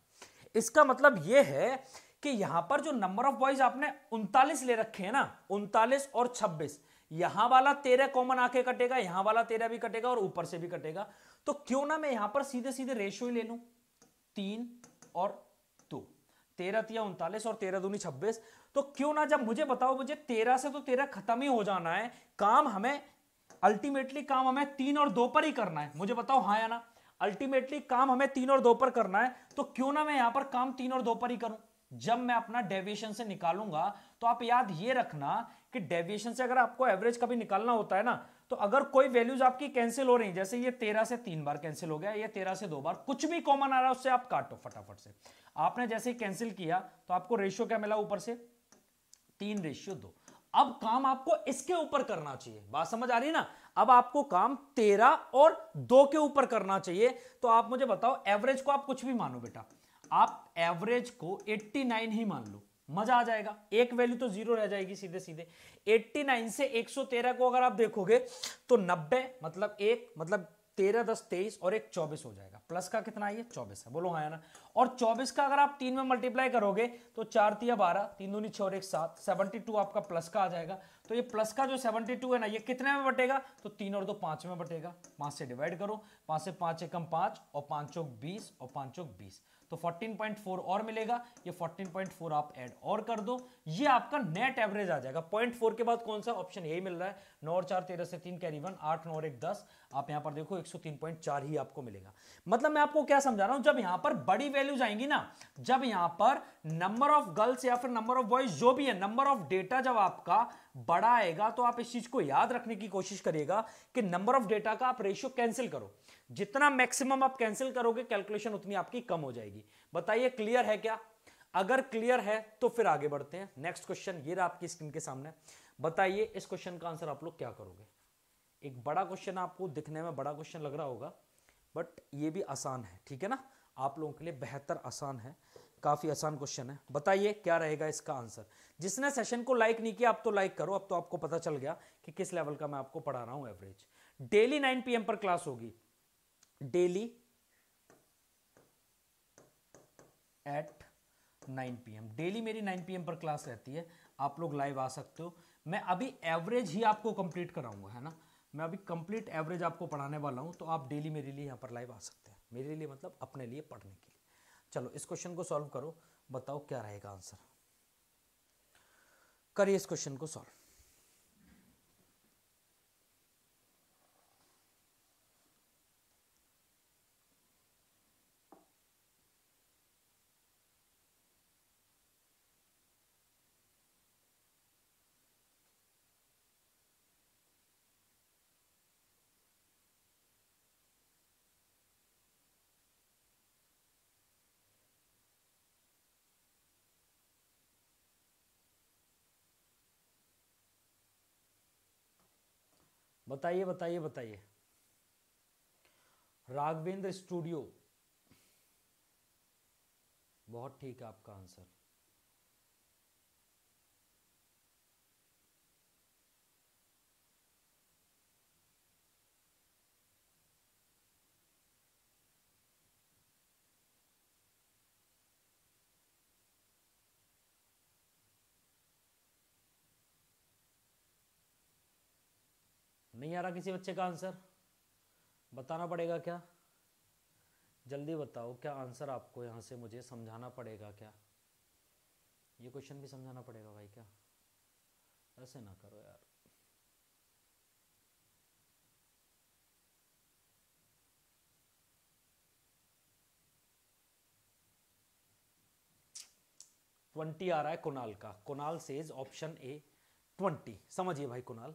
इसका मतलब यह है कि यहां पर जो नंबर ऑफ बॉयज आपने उनतालीस ले रखे हैं ना उनतालीस और छब्बीस यहां वाला तेरह कॉमन आके कटेगा यहां वाला तेरह भी कटेगा और ऊपर से भी कटेगा तो क्यों ना मैं यहां पर सीधे सीधे रेशियो ही ले लू तीन और दो तेरह तीन उनतालीस और तेरह दूनी छब्बीस तो क्यों ना जब मुझे बताओ मुझे तेरह से तो तेरह खत्म ही हो जाना है काम हमें अल्टीमेटली काम हमें तीन और दो पर ही करना है मुझे बताओ हाँ या ना अल्टीमेटली काम हमें तीन और दो पर करना है तो क्यों ना मैं यहां पर काम तीन और दो पर ही करूं जब मैं अपना डेविएशन से निकालूंगा तो आप याद ये रखना कि डेविएशन से अगर आपको एवरेज कभी निकालना होता है ना तो अगर कोई वैल्यूज आपकी कैंसिल हो रही है जैसे ये तेरह से तीन बार कैंसिल हो गया ये तेरह से दो बार कुछ भी कॉमन आ रहा है उससे आप काटो फटाफट से आपने जैसे ही कैंसिल किया तो आपको रेशियो क्या मिला ऊपर से तीन रेशियो दो अब काम आपको इसके ऊपर करना चाहिए बात समझ आ रही है ना अब आपको काम तेरह और दो के ऊपर करना चाहिए तो आप मुझे बताओ एवरेज को आप कुछ भी मानो बेटा आप एवरेज को 89 ही मान लो मजा आ जाएगा एक वैल्यू तो जीरो रह जाएगी सीधे सीधे 89 से 113 को अगर आप देखोगे तो 90 मतलब एक मतलब 13 दस तेईस और एक 24 हो जाएगा प्लस का कितना है 24 है बोलो हाँ ना और 24 का अगर आप तीन में मल्टीप्लाई करोगे तो चार तिया बारह तीन दूनी छः और एक सात सेवेंटी आपका प्लस का आ जाएगा तो ये प्लस का जो सेवेंटी है ना ये कितने में बटेगा तो तीन और दो पांच में बटेगा पांच से डिवाइड करो पांच से पांच एकम पांच और पांच चौक बीस और पांच चौक बीस तो 14.4 और मिलेगा ये 14.4 आप ऐड और कर दो ये आपका नेट एवरेज आ जाएगा 0.4 के बाद कौन सा ऑप्शन यही मिल रहा है नौ और चार तेरह से तीन कैरी वन आठ नौ और एक दस आप यहां पर देखो 103.4 ही आपको मिलेगा मतलब मैं आपको क्या समझा रहा हूं जब यहां पर बड़ी वैल्यूज आएंगी ना जब यहां पर नंबर ऑफ गर्ल्स या फिर नंबर ऑफ बॉयज जो भी है नंबर ऑफ डेटा जब आपका बड़ा आएगा तो आप इस चीज को याद रखने की कोशिश करिएगा कि नंबर ऑफ डेटा का आप रेशियो कैंसिल करो जितना मैक्सिमम आप कैंसिल करोगे कैलकुलेशन उतनी आपकी कम हो जाएगी बताइए क्लियर है क्या अगर क्लियर है तो फिर आगे बढ़ते हैं नेक्स्ट क्वेश्चन ये रहा आपकी स्क्रीन के सामने बताइए इस क्वेश्चन का आंसर आप लोग क्या करोगे एक बड़ा क्वेश्चन आपको दिखने में बड़ा क्वेश्चन लग रहा होगा बट ये भी आसान है ठीक है ना आप लोगों के लिए बेहतर आसान है काफ़ी आसान क्वेश्चन है बताइए क्या रहेगा इसका आंसर जिसने सेशन को लाइक नहीं किया आप तो लाइक करो अब तो आपको पता चल गया कि किस लेवल का मैं आपको पढ़ा रहा हूँ एवरेज डेली 9 पीएम पर क्लास होगी डेली एट 9 पीएम डेली मेरी 9 पीएम पर क्लास रहती है आप लोग लाइव आ सकते हो मैं अभी एवरेज ही आपको कंप्लीट कराऊंगा है ना मैं अभी कंप्लीट एवरेज आपको पढ़ाने वाला हूं तो आप डेली मेरे लिए यहां पर लाइव आ सकते हैं मेरे लिए मतलब अपने लिए पढ़ने के लिए चलो इस क्वेश्चन को सॉल्व करो बताओ क्या रहेगा आंसर करिए इस क्वेश्चन को सॉल्व बताइए बताइए बताइए राघवेंद्र स्टूडियो बहुत ठीक है आपका आंसर नहीं आ रहा किसी बच्चे का आंसर बताना पड़ेगा क्या जल्दी बताओ क्या आंसर आपको यहाँ से मुझे समझाना पड़ेगा क्या ये क्वेश्चन भी समझाना पड़ेगा भाई क्या ऐसे ना करो यार ट्वेंटी आ रहा है कुणाल का Kunal says option A twenty समझिए भाई कुणाल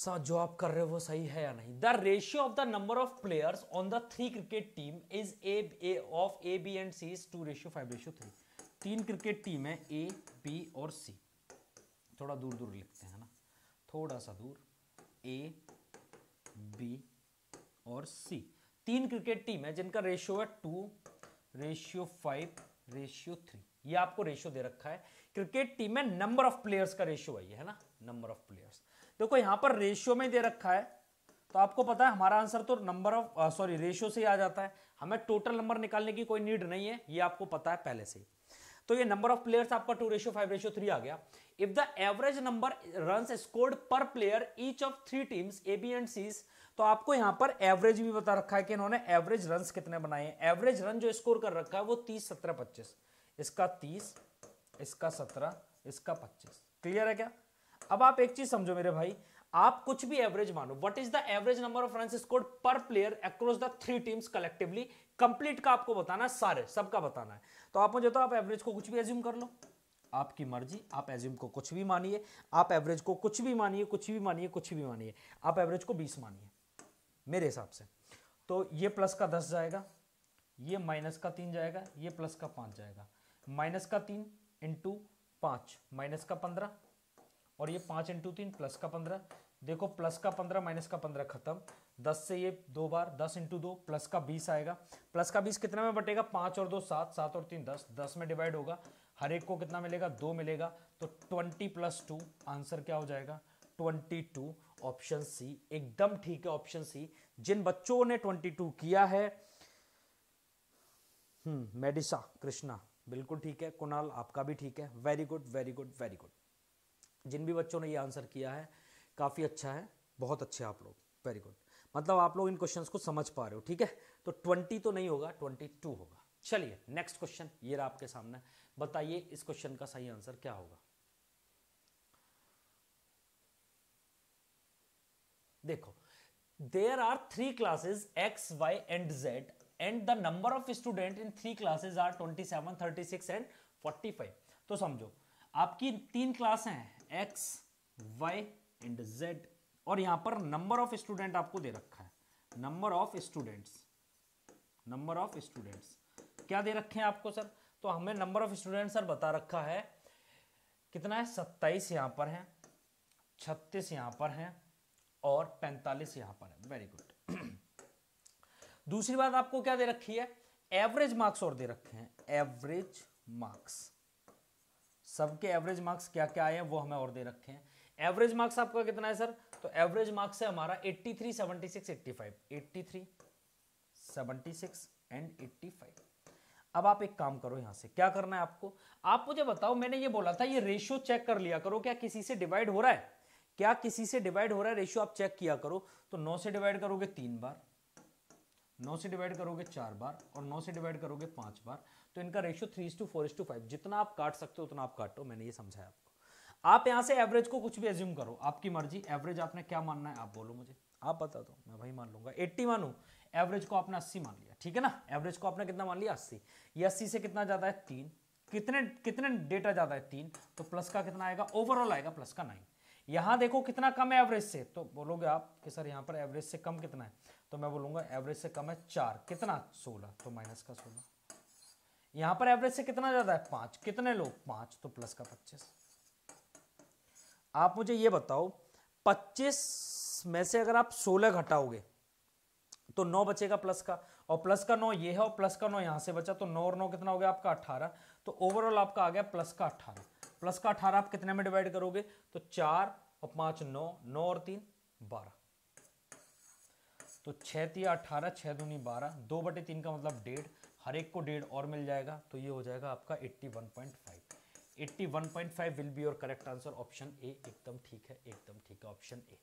साथ जो आप कर रहे हो वो सही है या नहीं the ratio of the number of players on the three cricket team is A of A B and C is two ratio five ratio three तीन क्रिकेट टीम है ए बी और सी थोड़ा दूर दूर लिखते हैं ना थोड़ा सा दूर ए बी और सी तीन क्रिकेट टीम है जिनका रेशियो है two ratio five ratio three ये आपको रेशियो दे रखा है क्रिकेट टीम में नंबर ऑफ प्लेयर्स का रेशियो है ये है ना नंबर ऑफ प्लेयर्स देखो यहां पर रेशियो में दे रखा है तो आपको पता है हमारा आंसर तो नंबर ऑफ सॉरी रेशियो से ही आ जाता है हमें टोटल नंबर निकालने की कोई नीड नहीं है ये आपको पता है पहले से ही तो ये नंबर ऑफ प्लेयर्स आपका two ratio five ratio three आ गया if the average number run scored per player each of three teams A B and C's तो आपको यहां पर एवरेज भी बता रखा है कि इन्होंने एवरेज रन कितने बनाए हैं एवरेज रन जो स्कोर कर रखा है वो तीस सत्रह पच्चीस इसका तीस इसका सत्रह इसका पच्चीस क्लियर है क्या अब आप एक चीज समझो मेरे भाई आप कुछ भी एवरेज मानो what is the average number of run score per player across the three teams collectively complete का आपको बताना है सारे सबका बताना है तो आप मुझे तो आप एवरेज को कुछ भी एज्यूम कर लो आपकी मर्जी आप एज्यूम को कुछ भी मानिए आप एवरेज को कुछ भी मानिए कुछ भी मानिए कुछ भी मानिए आप एवरेज को बीस मानिए मेरे हिसाब से तो ये प्लस का दस जाएगा ये माइनस का तीन जाएगा ये प्लस का पाँच जाएगा माइनस का तीन इंटू पाँच माइनस का पंद्रह और ये पाँच इंटू तीन प्लस का पंद्रह देखो प्लस का पंद्रह माइनस का पंद्रह खत्म दस से ये दो बार दस इंटू दो प्लस का बीस आएगा प्लस का बीस कितना में बटेगा पाँच और दो सात सात और तीन दस दस में डिवाइड होगा हर एक को कितना मिलेगा दो मिलेगा तो ट्वेंटी प्लस टू आंसर क्या हो जाएगा ट्वेंटी टू ऑप्शन सी एकदम ठीक है ऑप्शन सी जिन बच्चों ने ट्वेंटी टू किया है हम्म, मेडिसा कृष्णा बिल्कुल ठीक है कुणाल आपका भी ठीक है very good very good very good जिन भी बच्चों ने ये आंसर किया है काफ़ी अच्छा है बहुत अच्छे आप लोग वेरी गुड मतलब आप लोग इन क्वेश्चंस को समझ पा रहे हो ठीक है तो 20 तो नहीं होगा 22 होगा चलिए नेक्स्ट क्वेश्चन ये रहा आपके सामने बताइए इस क्वेश्चन का सही आंसर क्या होगा देखो there are three classes X Y and Z and the number of student in three classes are thirty six and five तो समझो आपकी तीन क्लास हैं एक्स वाई एंड जेड और यहां पर नंबर ऑफ स्टूडेंट आपको दे रखा है number of students number of students क्या दे रखे हैं आपको सर तो हमें नंबर ऑफ स्टूडेंट सर बता रखा है कितना है सत्ताईस यहां पर है छत्तीस यहां पर है और पैंतालीस यहां पर है वेरी गुड दूसरी बात आपको क्या दे रखी है एवरेज मार्क्स और दे रखे हैं एवरेज मार्क्स सबके एवरेज मार्क्स क्या क्या आए हैं वो हमें और दे रखे हैं एवरेज मार्क्स आपका कितना है सर तो एवरेज मार्क्स है हमारा 83, 76, 85, 83, 76 एंड 85. अब आप एक काम करो यहां से क्या करना है आपको आप मुझे बताओ मैंने ये बोला था ये रेशियो चेक कर लिया करो क्या किसी से डिवाइड हो रहा है क्या किसी से डिवाइड हो रहा है रेशियो आप चेक किया करो तो नौ से डिवाइड करोगे तीन बार नौ से डिवाइड करोगे चार बार और नौ से डिवाइड करोगे पांच बार तो इनका ratio three two four two five जितना आप काट सकते हो उतना आप काटो मैंने ये समझाया आपको आप यहाँ से एवरेज को कुछ भी एज्यूम करो आपकी मर्जी एवरेज आपने क्या मानना है आप बोलो मुझे आप बता दो मैं वही मान लूंगा वन मानू एवरेज को आपने अस्सी मान लिया ठीक है ना एवरेज को आपने कितना मान लिया अस्सी ये अस्सी से कितना ज़्यादा है तीन कितने कितने डेटा ज़्यादा है तीन तो प्लस का कितना आएगा ओवरऑल आएगा प्लस का नाइन यहाँ देखो कितना कम है एवरेज से तो बोलोगे आप कि सर यहाँ पर एवरेज से कम कितना है तो मैं बोलूंगा एवरेज से कम है चार कितना सोलह तो माइनस का सोलह यहां पर एवरेज से कितना ज्यादा है पांच कितने लोग पांच तो प्लस का पच्चीस आप मुझे ये बताओ पच्चीस में से अगर आप सोलह घटाओगे तो नौ बचेगा प्लस का और प्लस का नौ ये है और प्लस का नौ यहां से बचा तो नौ और नौ कितना हो गया आपका अठारह तो ओवरऑल आपका आ गया प्लस का अठारह प्लस का अठारह आप कितने में डिवाइड करोगे तो चार और पांच नौ नौ और तीन बारह तो छह तीन अठारह छह दूनी बारह दो बटे तीन का मतलब डेढ़ हर एक को डेढ़ और मिल जाएगा तो ये हो जाएगा आपका 81.5 81.5 will be your correct answer option A एकदम ठीक है एकदम ठीक है ऑप्शन ए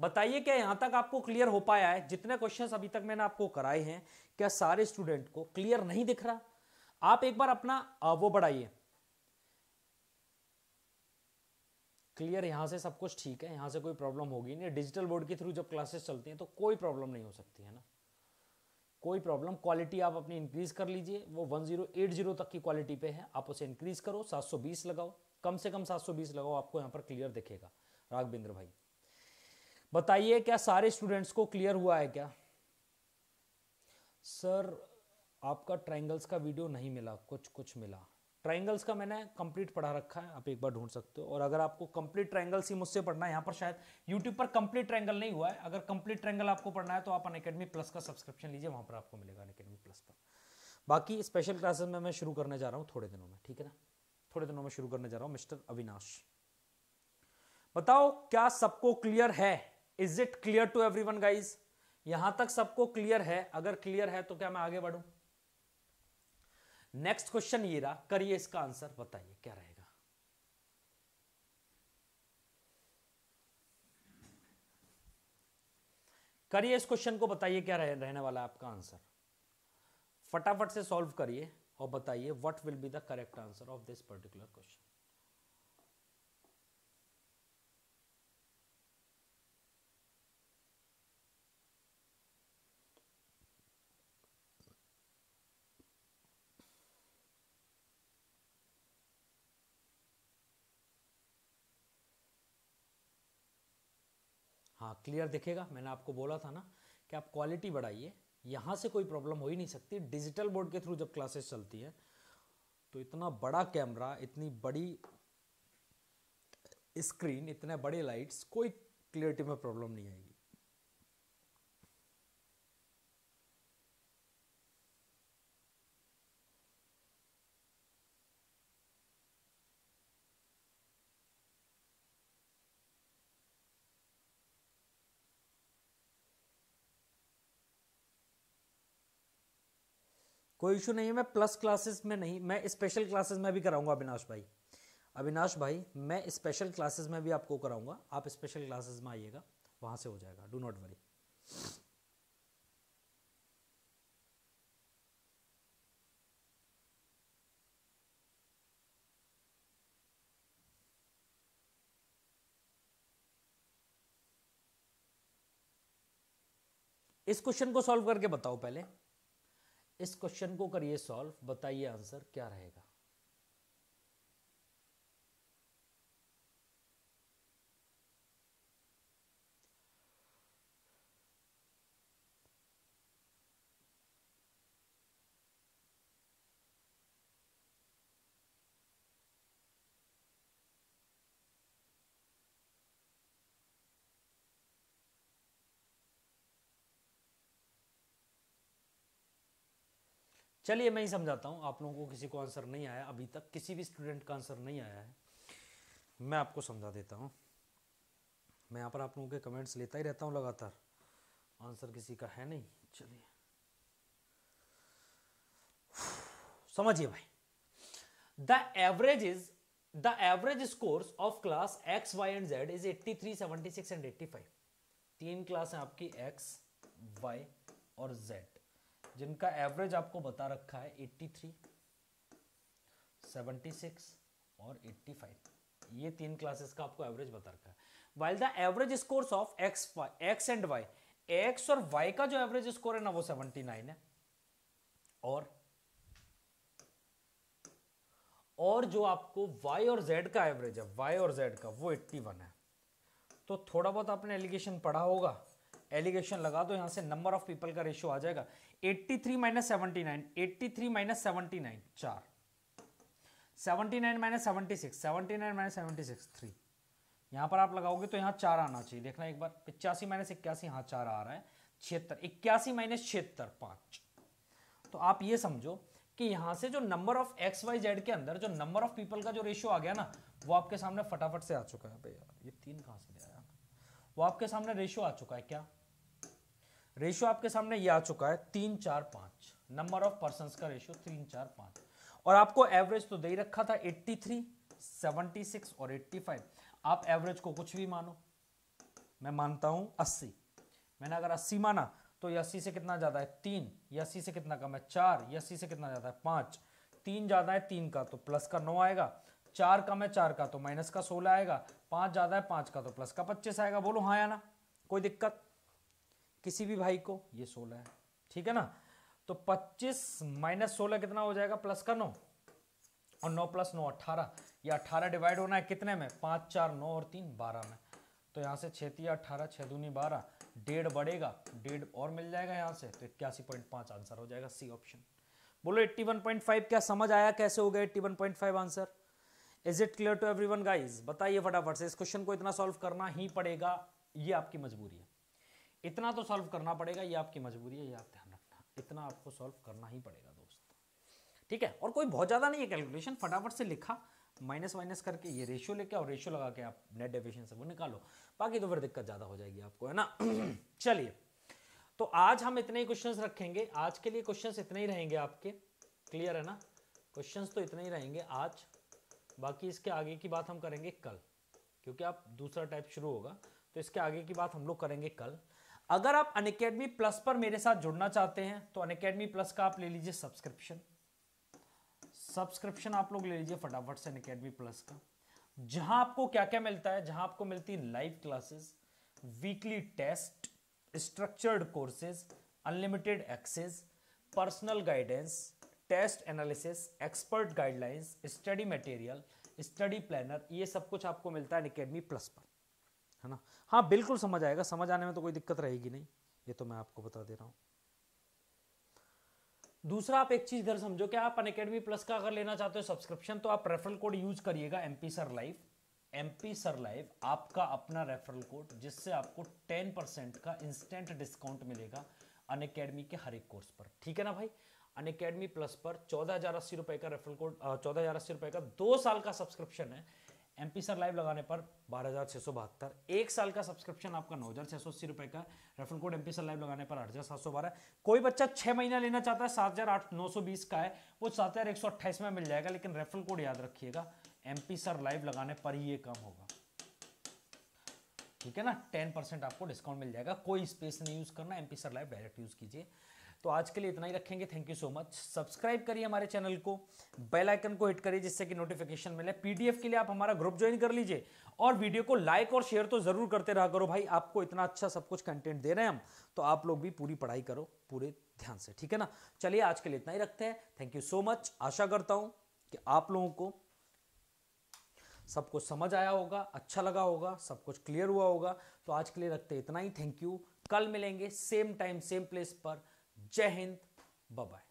बताइए क्या यहाँ तक आपको क्लियर हो पाया है जितने क्वेश्चन अभी तक मैंने आपको कराए हैं क्या सारे स्टूडेंट को क्लियर नहीं दिख रहा आप एक बार अपना वो बढ़ाइए क्लियर यहाँ से सब कुछ ठीक है यहाँ से कोई प्रॉब्लम होगी नहीं डिजिटल बोर्ड के थ्रू जब क्लासेस चलती हैं तो कोई प्रॉब्लम नहीं हो सकती है ना कोई प्रॉब्लम क्वालिटी आप अपनी इंक्रीज़ कर लीजिए वो 1080 तक की क्वालिटी पे है आप उसे इंक्रीज़ करो 720 लगाओ कम से कम 720 लगाओ आपको यहाँ पर क्लियर दिखेगा राघविंद्र भाई बताइए क्या सारे स्टूडेंट्स को क्लियर हुआ है क्या सर आपका ट्राइंगल्स का वीडियो नहीं मिला कुछ कुछ मिला ट्राइंगल्स का मैंने कंप्लीट पढ़ा रखा है आप एक बार ढूंढ सकते हो और अगर आपको कंप्लीट ट्राइंगल्स ही मुझसे पढ़ना है यहाँ पर शायद यूट्यूब पर कंप्लीट ट्राइंगल नहीं हुआ है अगर कंप्लीट ट्राइंगल आपको पढ़ना है तो आप अनकेडमी प्लस का सब्सक्रिप्शन लीजिए वहाँ पर आपको मिलेगा अनकेडमी प्लस पर बाकी स्पेशल क्लासेस में मैं शुरू करने जा रहा हूँ थोड़े दिनों में ठीक है ना थोड़े दिनों में शुरू करने जा रहा हूँ मिस्टर अविनाश बताओ क्या सबको क्लियर है is it clear to everyone guys यहां तक सबको क्लियर है अगर क्लियर है तो क्या मैं आगे बढ़ूँ नेक्स्ट क्वेश्चन ये रहा करिए इसका आंसर बताइए क्या रहेगा करिए इस क्वेश्चन को बताइए क्या रह, रहने वाला है आपका आंसर फटाफट से सॉल्व करिए और बताइए what will be the correct answer of this particular question हाँ क्लियर दिखेगा मैंने आपको बोला था ना कि आप क्वालिटी बढ़ाइए यहाँ से कोई प्रॉब्लम हो ही नहीं सकती डिजिटल बोर्ड के थ्रू जब क्लासेस चलती है तो इतना बड़ा कैमरा इतनी बड़ी स्क्रीन इतने बड़े लाइट्स कोई क्लियरिटी में प्रॉब्लम नहीं आएगी कोई इशू नहीं है मैं प्लस क्लासेस में नहीं मैं स्पेशल क्लासेस में भी कराऊंगा अविनाश भाई अविनाश भाई मैं स्पेशल क्लासेस में भी आपको कराऊंगा आप स्पेशल क्लासेस में आइएगा वहां से हो जाएगा डू नॉट वरी इस क्वेश्चन को सॉल्व करके बताओ पहले इस क्वेश्चन को करिए सॉल्व बताइए आंसर क्या रहेगा चलिए मैं ही समझाता हूँ आप लोगों को किसी को आंसर नहीं आया अभी तक किसी भी स्टूडेंट का आंसर नहीं आया है मैं आपको समझा देता हूँ मैं यहाँ पर आप लोगों के कमेंट्स लेता ही रहता हूँ लगातार आंसर किसी का है नहीं चलिए समझिए भाई the average is the average scores of class X Y and Z is eighty three seventy six and eighty five तीन क्लास है आपकी एक्स वाई और जेड जिनका एवरेज आपको बता रखा है 83, 76 और 85 ये तीन क्लासेस का आपको एवरेज बता रखा है while the average score of X X and Y X और वाई का जो एवरेज स्कोर है ना वो 79 है और और जो आपको वाई और जेड का एवरेज है वाई और जेड का वो 81 है तो थोड़ा बहुत आपने एलिगेशन पढ़ा होगा एलिगेशन लगा दो यहां से नंबर ऑफ पीपल का रेशियो आ जाएगा 83 three minus seventy nine eighty three minus seventy nine चार seventy nine minus seventy six seventy nine minus seventy six three यहां पर आप लगाओगे तो यहां चार आना चाहिए देखना एक बार पिचासी माइनस इक्यासी यहां चार आ रहा है छिहत्तर इक्यासी माइनस छिहत्तर पांच तो आप ये समझो कि यहां से जो number of X Y Z के अंदर जो नंबर ऑफ पीपल का जो रेशियो आ गया ना वो आपके सामने फटाफट से आ चुका है भैया ये तीन कहां से ले आया वो आपके सामने रेशियो आ चुका है क्या रेशियो आपके सामने ये आ चुका है तीन चार पांच नंबर ऑफ पर्सन का रेशियो तीन चार पांच और आपको एवरेज तो दे ही रखा था 83, 76 और 85 आप एवरेज को कुछ भी मानो मैं मानता हूं 80 मैंने अगर 80 माना तो ये अस्सी से कितना ज़्यादा है तीन ये अस्सी से कितना कम है चार ये अस्सी से कितना ज़्यादा है पांच तीन ज़्यादा है तीन का तो प्लस का नौ आएगा चार कम है चार का तो माइनस का सोलह आएगा पांच ज़्यादा है पांच का तो प्लस का पच्चीस आएगा बोलो हाँ या ना कोई दिक्कत किसी भी भाई को ये सोलह है ठीक है ना तो पच्चीस माइनस सोलह कितना हो जाएगा प्लस का नौ और नौ प्लस नौ अट्ठारह ये अट्ठारह डिवाइड होना है कितने में पांच चार नौ और तीन बारह में तो यहाँ से छेती अट्ठारह छह दूनी बारह डेढ़ बढ़ेगा डेढ़ और मिल जाएगा यहाँ से तो इक्यासी पॉइंट पांच आंसर हो जाएगा सी ऑप्शन बोलो एट्टी वन पॉइंट फाइव क्या समझ आया कैसे हो गया eighty one point five answer is it clear to everyone guys बताइए फटाफट से इस क्वेश्चन को इतना सॉल्व करना ही पड़ेगा ये आपकी मजबूरी है इतना तो सॉल्व करना पड़ेगा ये आपकी मजबूरी है ये आप ध्यान रखना इतना आपको सॉल्व करना ही पड़ेगा दोस्त ठीक है और कोई बहुत ज़्यादा नहीं है कैलकुलेशन फटाफट से लिखा माइनस माइनस करके ये रेशियो लेके और रेशियो लगा के आप नेट डेफिशन से वो निकालो बाकी तो फिर दिक्कत ज़्यादा हो जाएगी आपको है ना चलिए तो आज हम इतने ही क्वेश्चंस रखेंगे आज के लिए क्वेश्चंस इतने ही रहेंगे आपके क्लियर है ना क्वेश्चंस तो इतने ही रहेंगे आज बाकी इसके आगे की बात हम करेंगे कल क्योंकि आप दूसरा टाइप शुरू होगा तो इसके आगे की बात हम लोग करेंगे कल अगर आप अनकेडमी प्लस पर मेरे साथ जुड़ना चाहते हैं तो अनकेडमी प्लस का आप ले लीजिए सब्सक्रिप्शन सब्सक्रिप्शन आप लोग ले लीजिए फटाफट से अनकेडमी प्लस का जहां आपको क्या क्या मिलता है जहां आपको मिलती है live classes weekly test structured courses unlimited access personal guidance test analysis expert guidelines study material study planner ये सब कुछ आपको मिलता है अनकेडमी प्लस पर है ना हाँ बिल्कुल समझ आएगा समझ आने में तो कोई दिक्कत रहेगी नहीं ये तो मैं आपको बता दे रहा हूँ दूसरा आप एक चीज इधर समझो कि आप अनकेडमी प्लस का अगर लेना चाहते हो सब्सक्रिप्शन तो आप रेफरल कोड यूज करिएगा M P sir live M P sir live आपका अपना रेफरल कोड जिससे आपको टेन परसेंट का इंस्टेंट डिस्काउंट मिलेगा अनकेडमी के हर एक कोर्स पर ठीक है ना भाई अनकेडमी प्लस पर चौदह हजार अस्सी रुपए का रेफरल कोड चौदह हजार अस्सी रुपए का दो साल का सब्सक्रिप्शन है एम पी सर लाइव लगाने पर बारह हज़ार छः सौ बहत्तर एक साल का सब्सक्रिप्शन आपका नौ हज़ार छः सौ अस्सी रुपये का referral code M P sir live लगाने पर आठ हज़ार सात सौ बारह कोई बच्चा छः महीना लेना चाहता है सात हज़ार आठ नौ सौ बीस का है वो सात हज़ार एक सौ अट्ठाईस में मिल जाएगा लेकिन रेफरल कोड याद रखिएगा एम पी सर लाइव लगाने पर ही ये कम होगा ठीक है ना टेन परसेंट आपको डिस्काउंट मिल जाएगा कोई स्पेस नहीं यूज़ करना M P sir live direct use कीजिए तो आज के लिए इतना ही रखेंगे thank you so much subscribe करिए हमारे चैनल को बेल आइकन को हिट करिए जिससे कि नोटिफिकेशन मिले पीडीएफ के लिए आप हमारा ग्रुप ज्वाइन कर लीजिए और वीडियो को लाइक और शेयर तो जरूर करते रहा करो भाई आपको इतना अच्छा सब कुछ कंटेंट दे रहे हैं हम तो आप लोग भी पूरी पढ़ाई करो पूरे ध्यान से ठीक है ना चलिए आज के लिए इतना ही रखते हैं थैंक यू सो मच आशा करता हूं कि आप लोगों को सब कुछ समझ आया होगा अच्छा लगा होगा सब कुछ क्लियर हुआ होगा तो आज के लिए रखते इतना ही थैंक यू कल मिलेंगे सेम टाइम सेम प्लेस पर जय हिंद बाय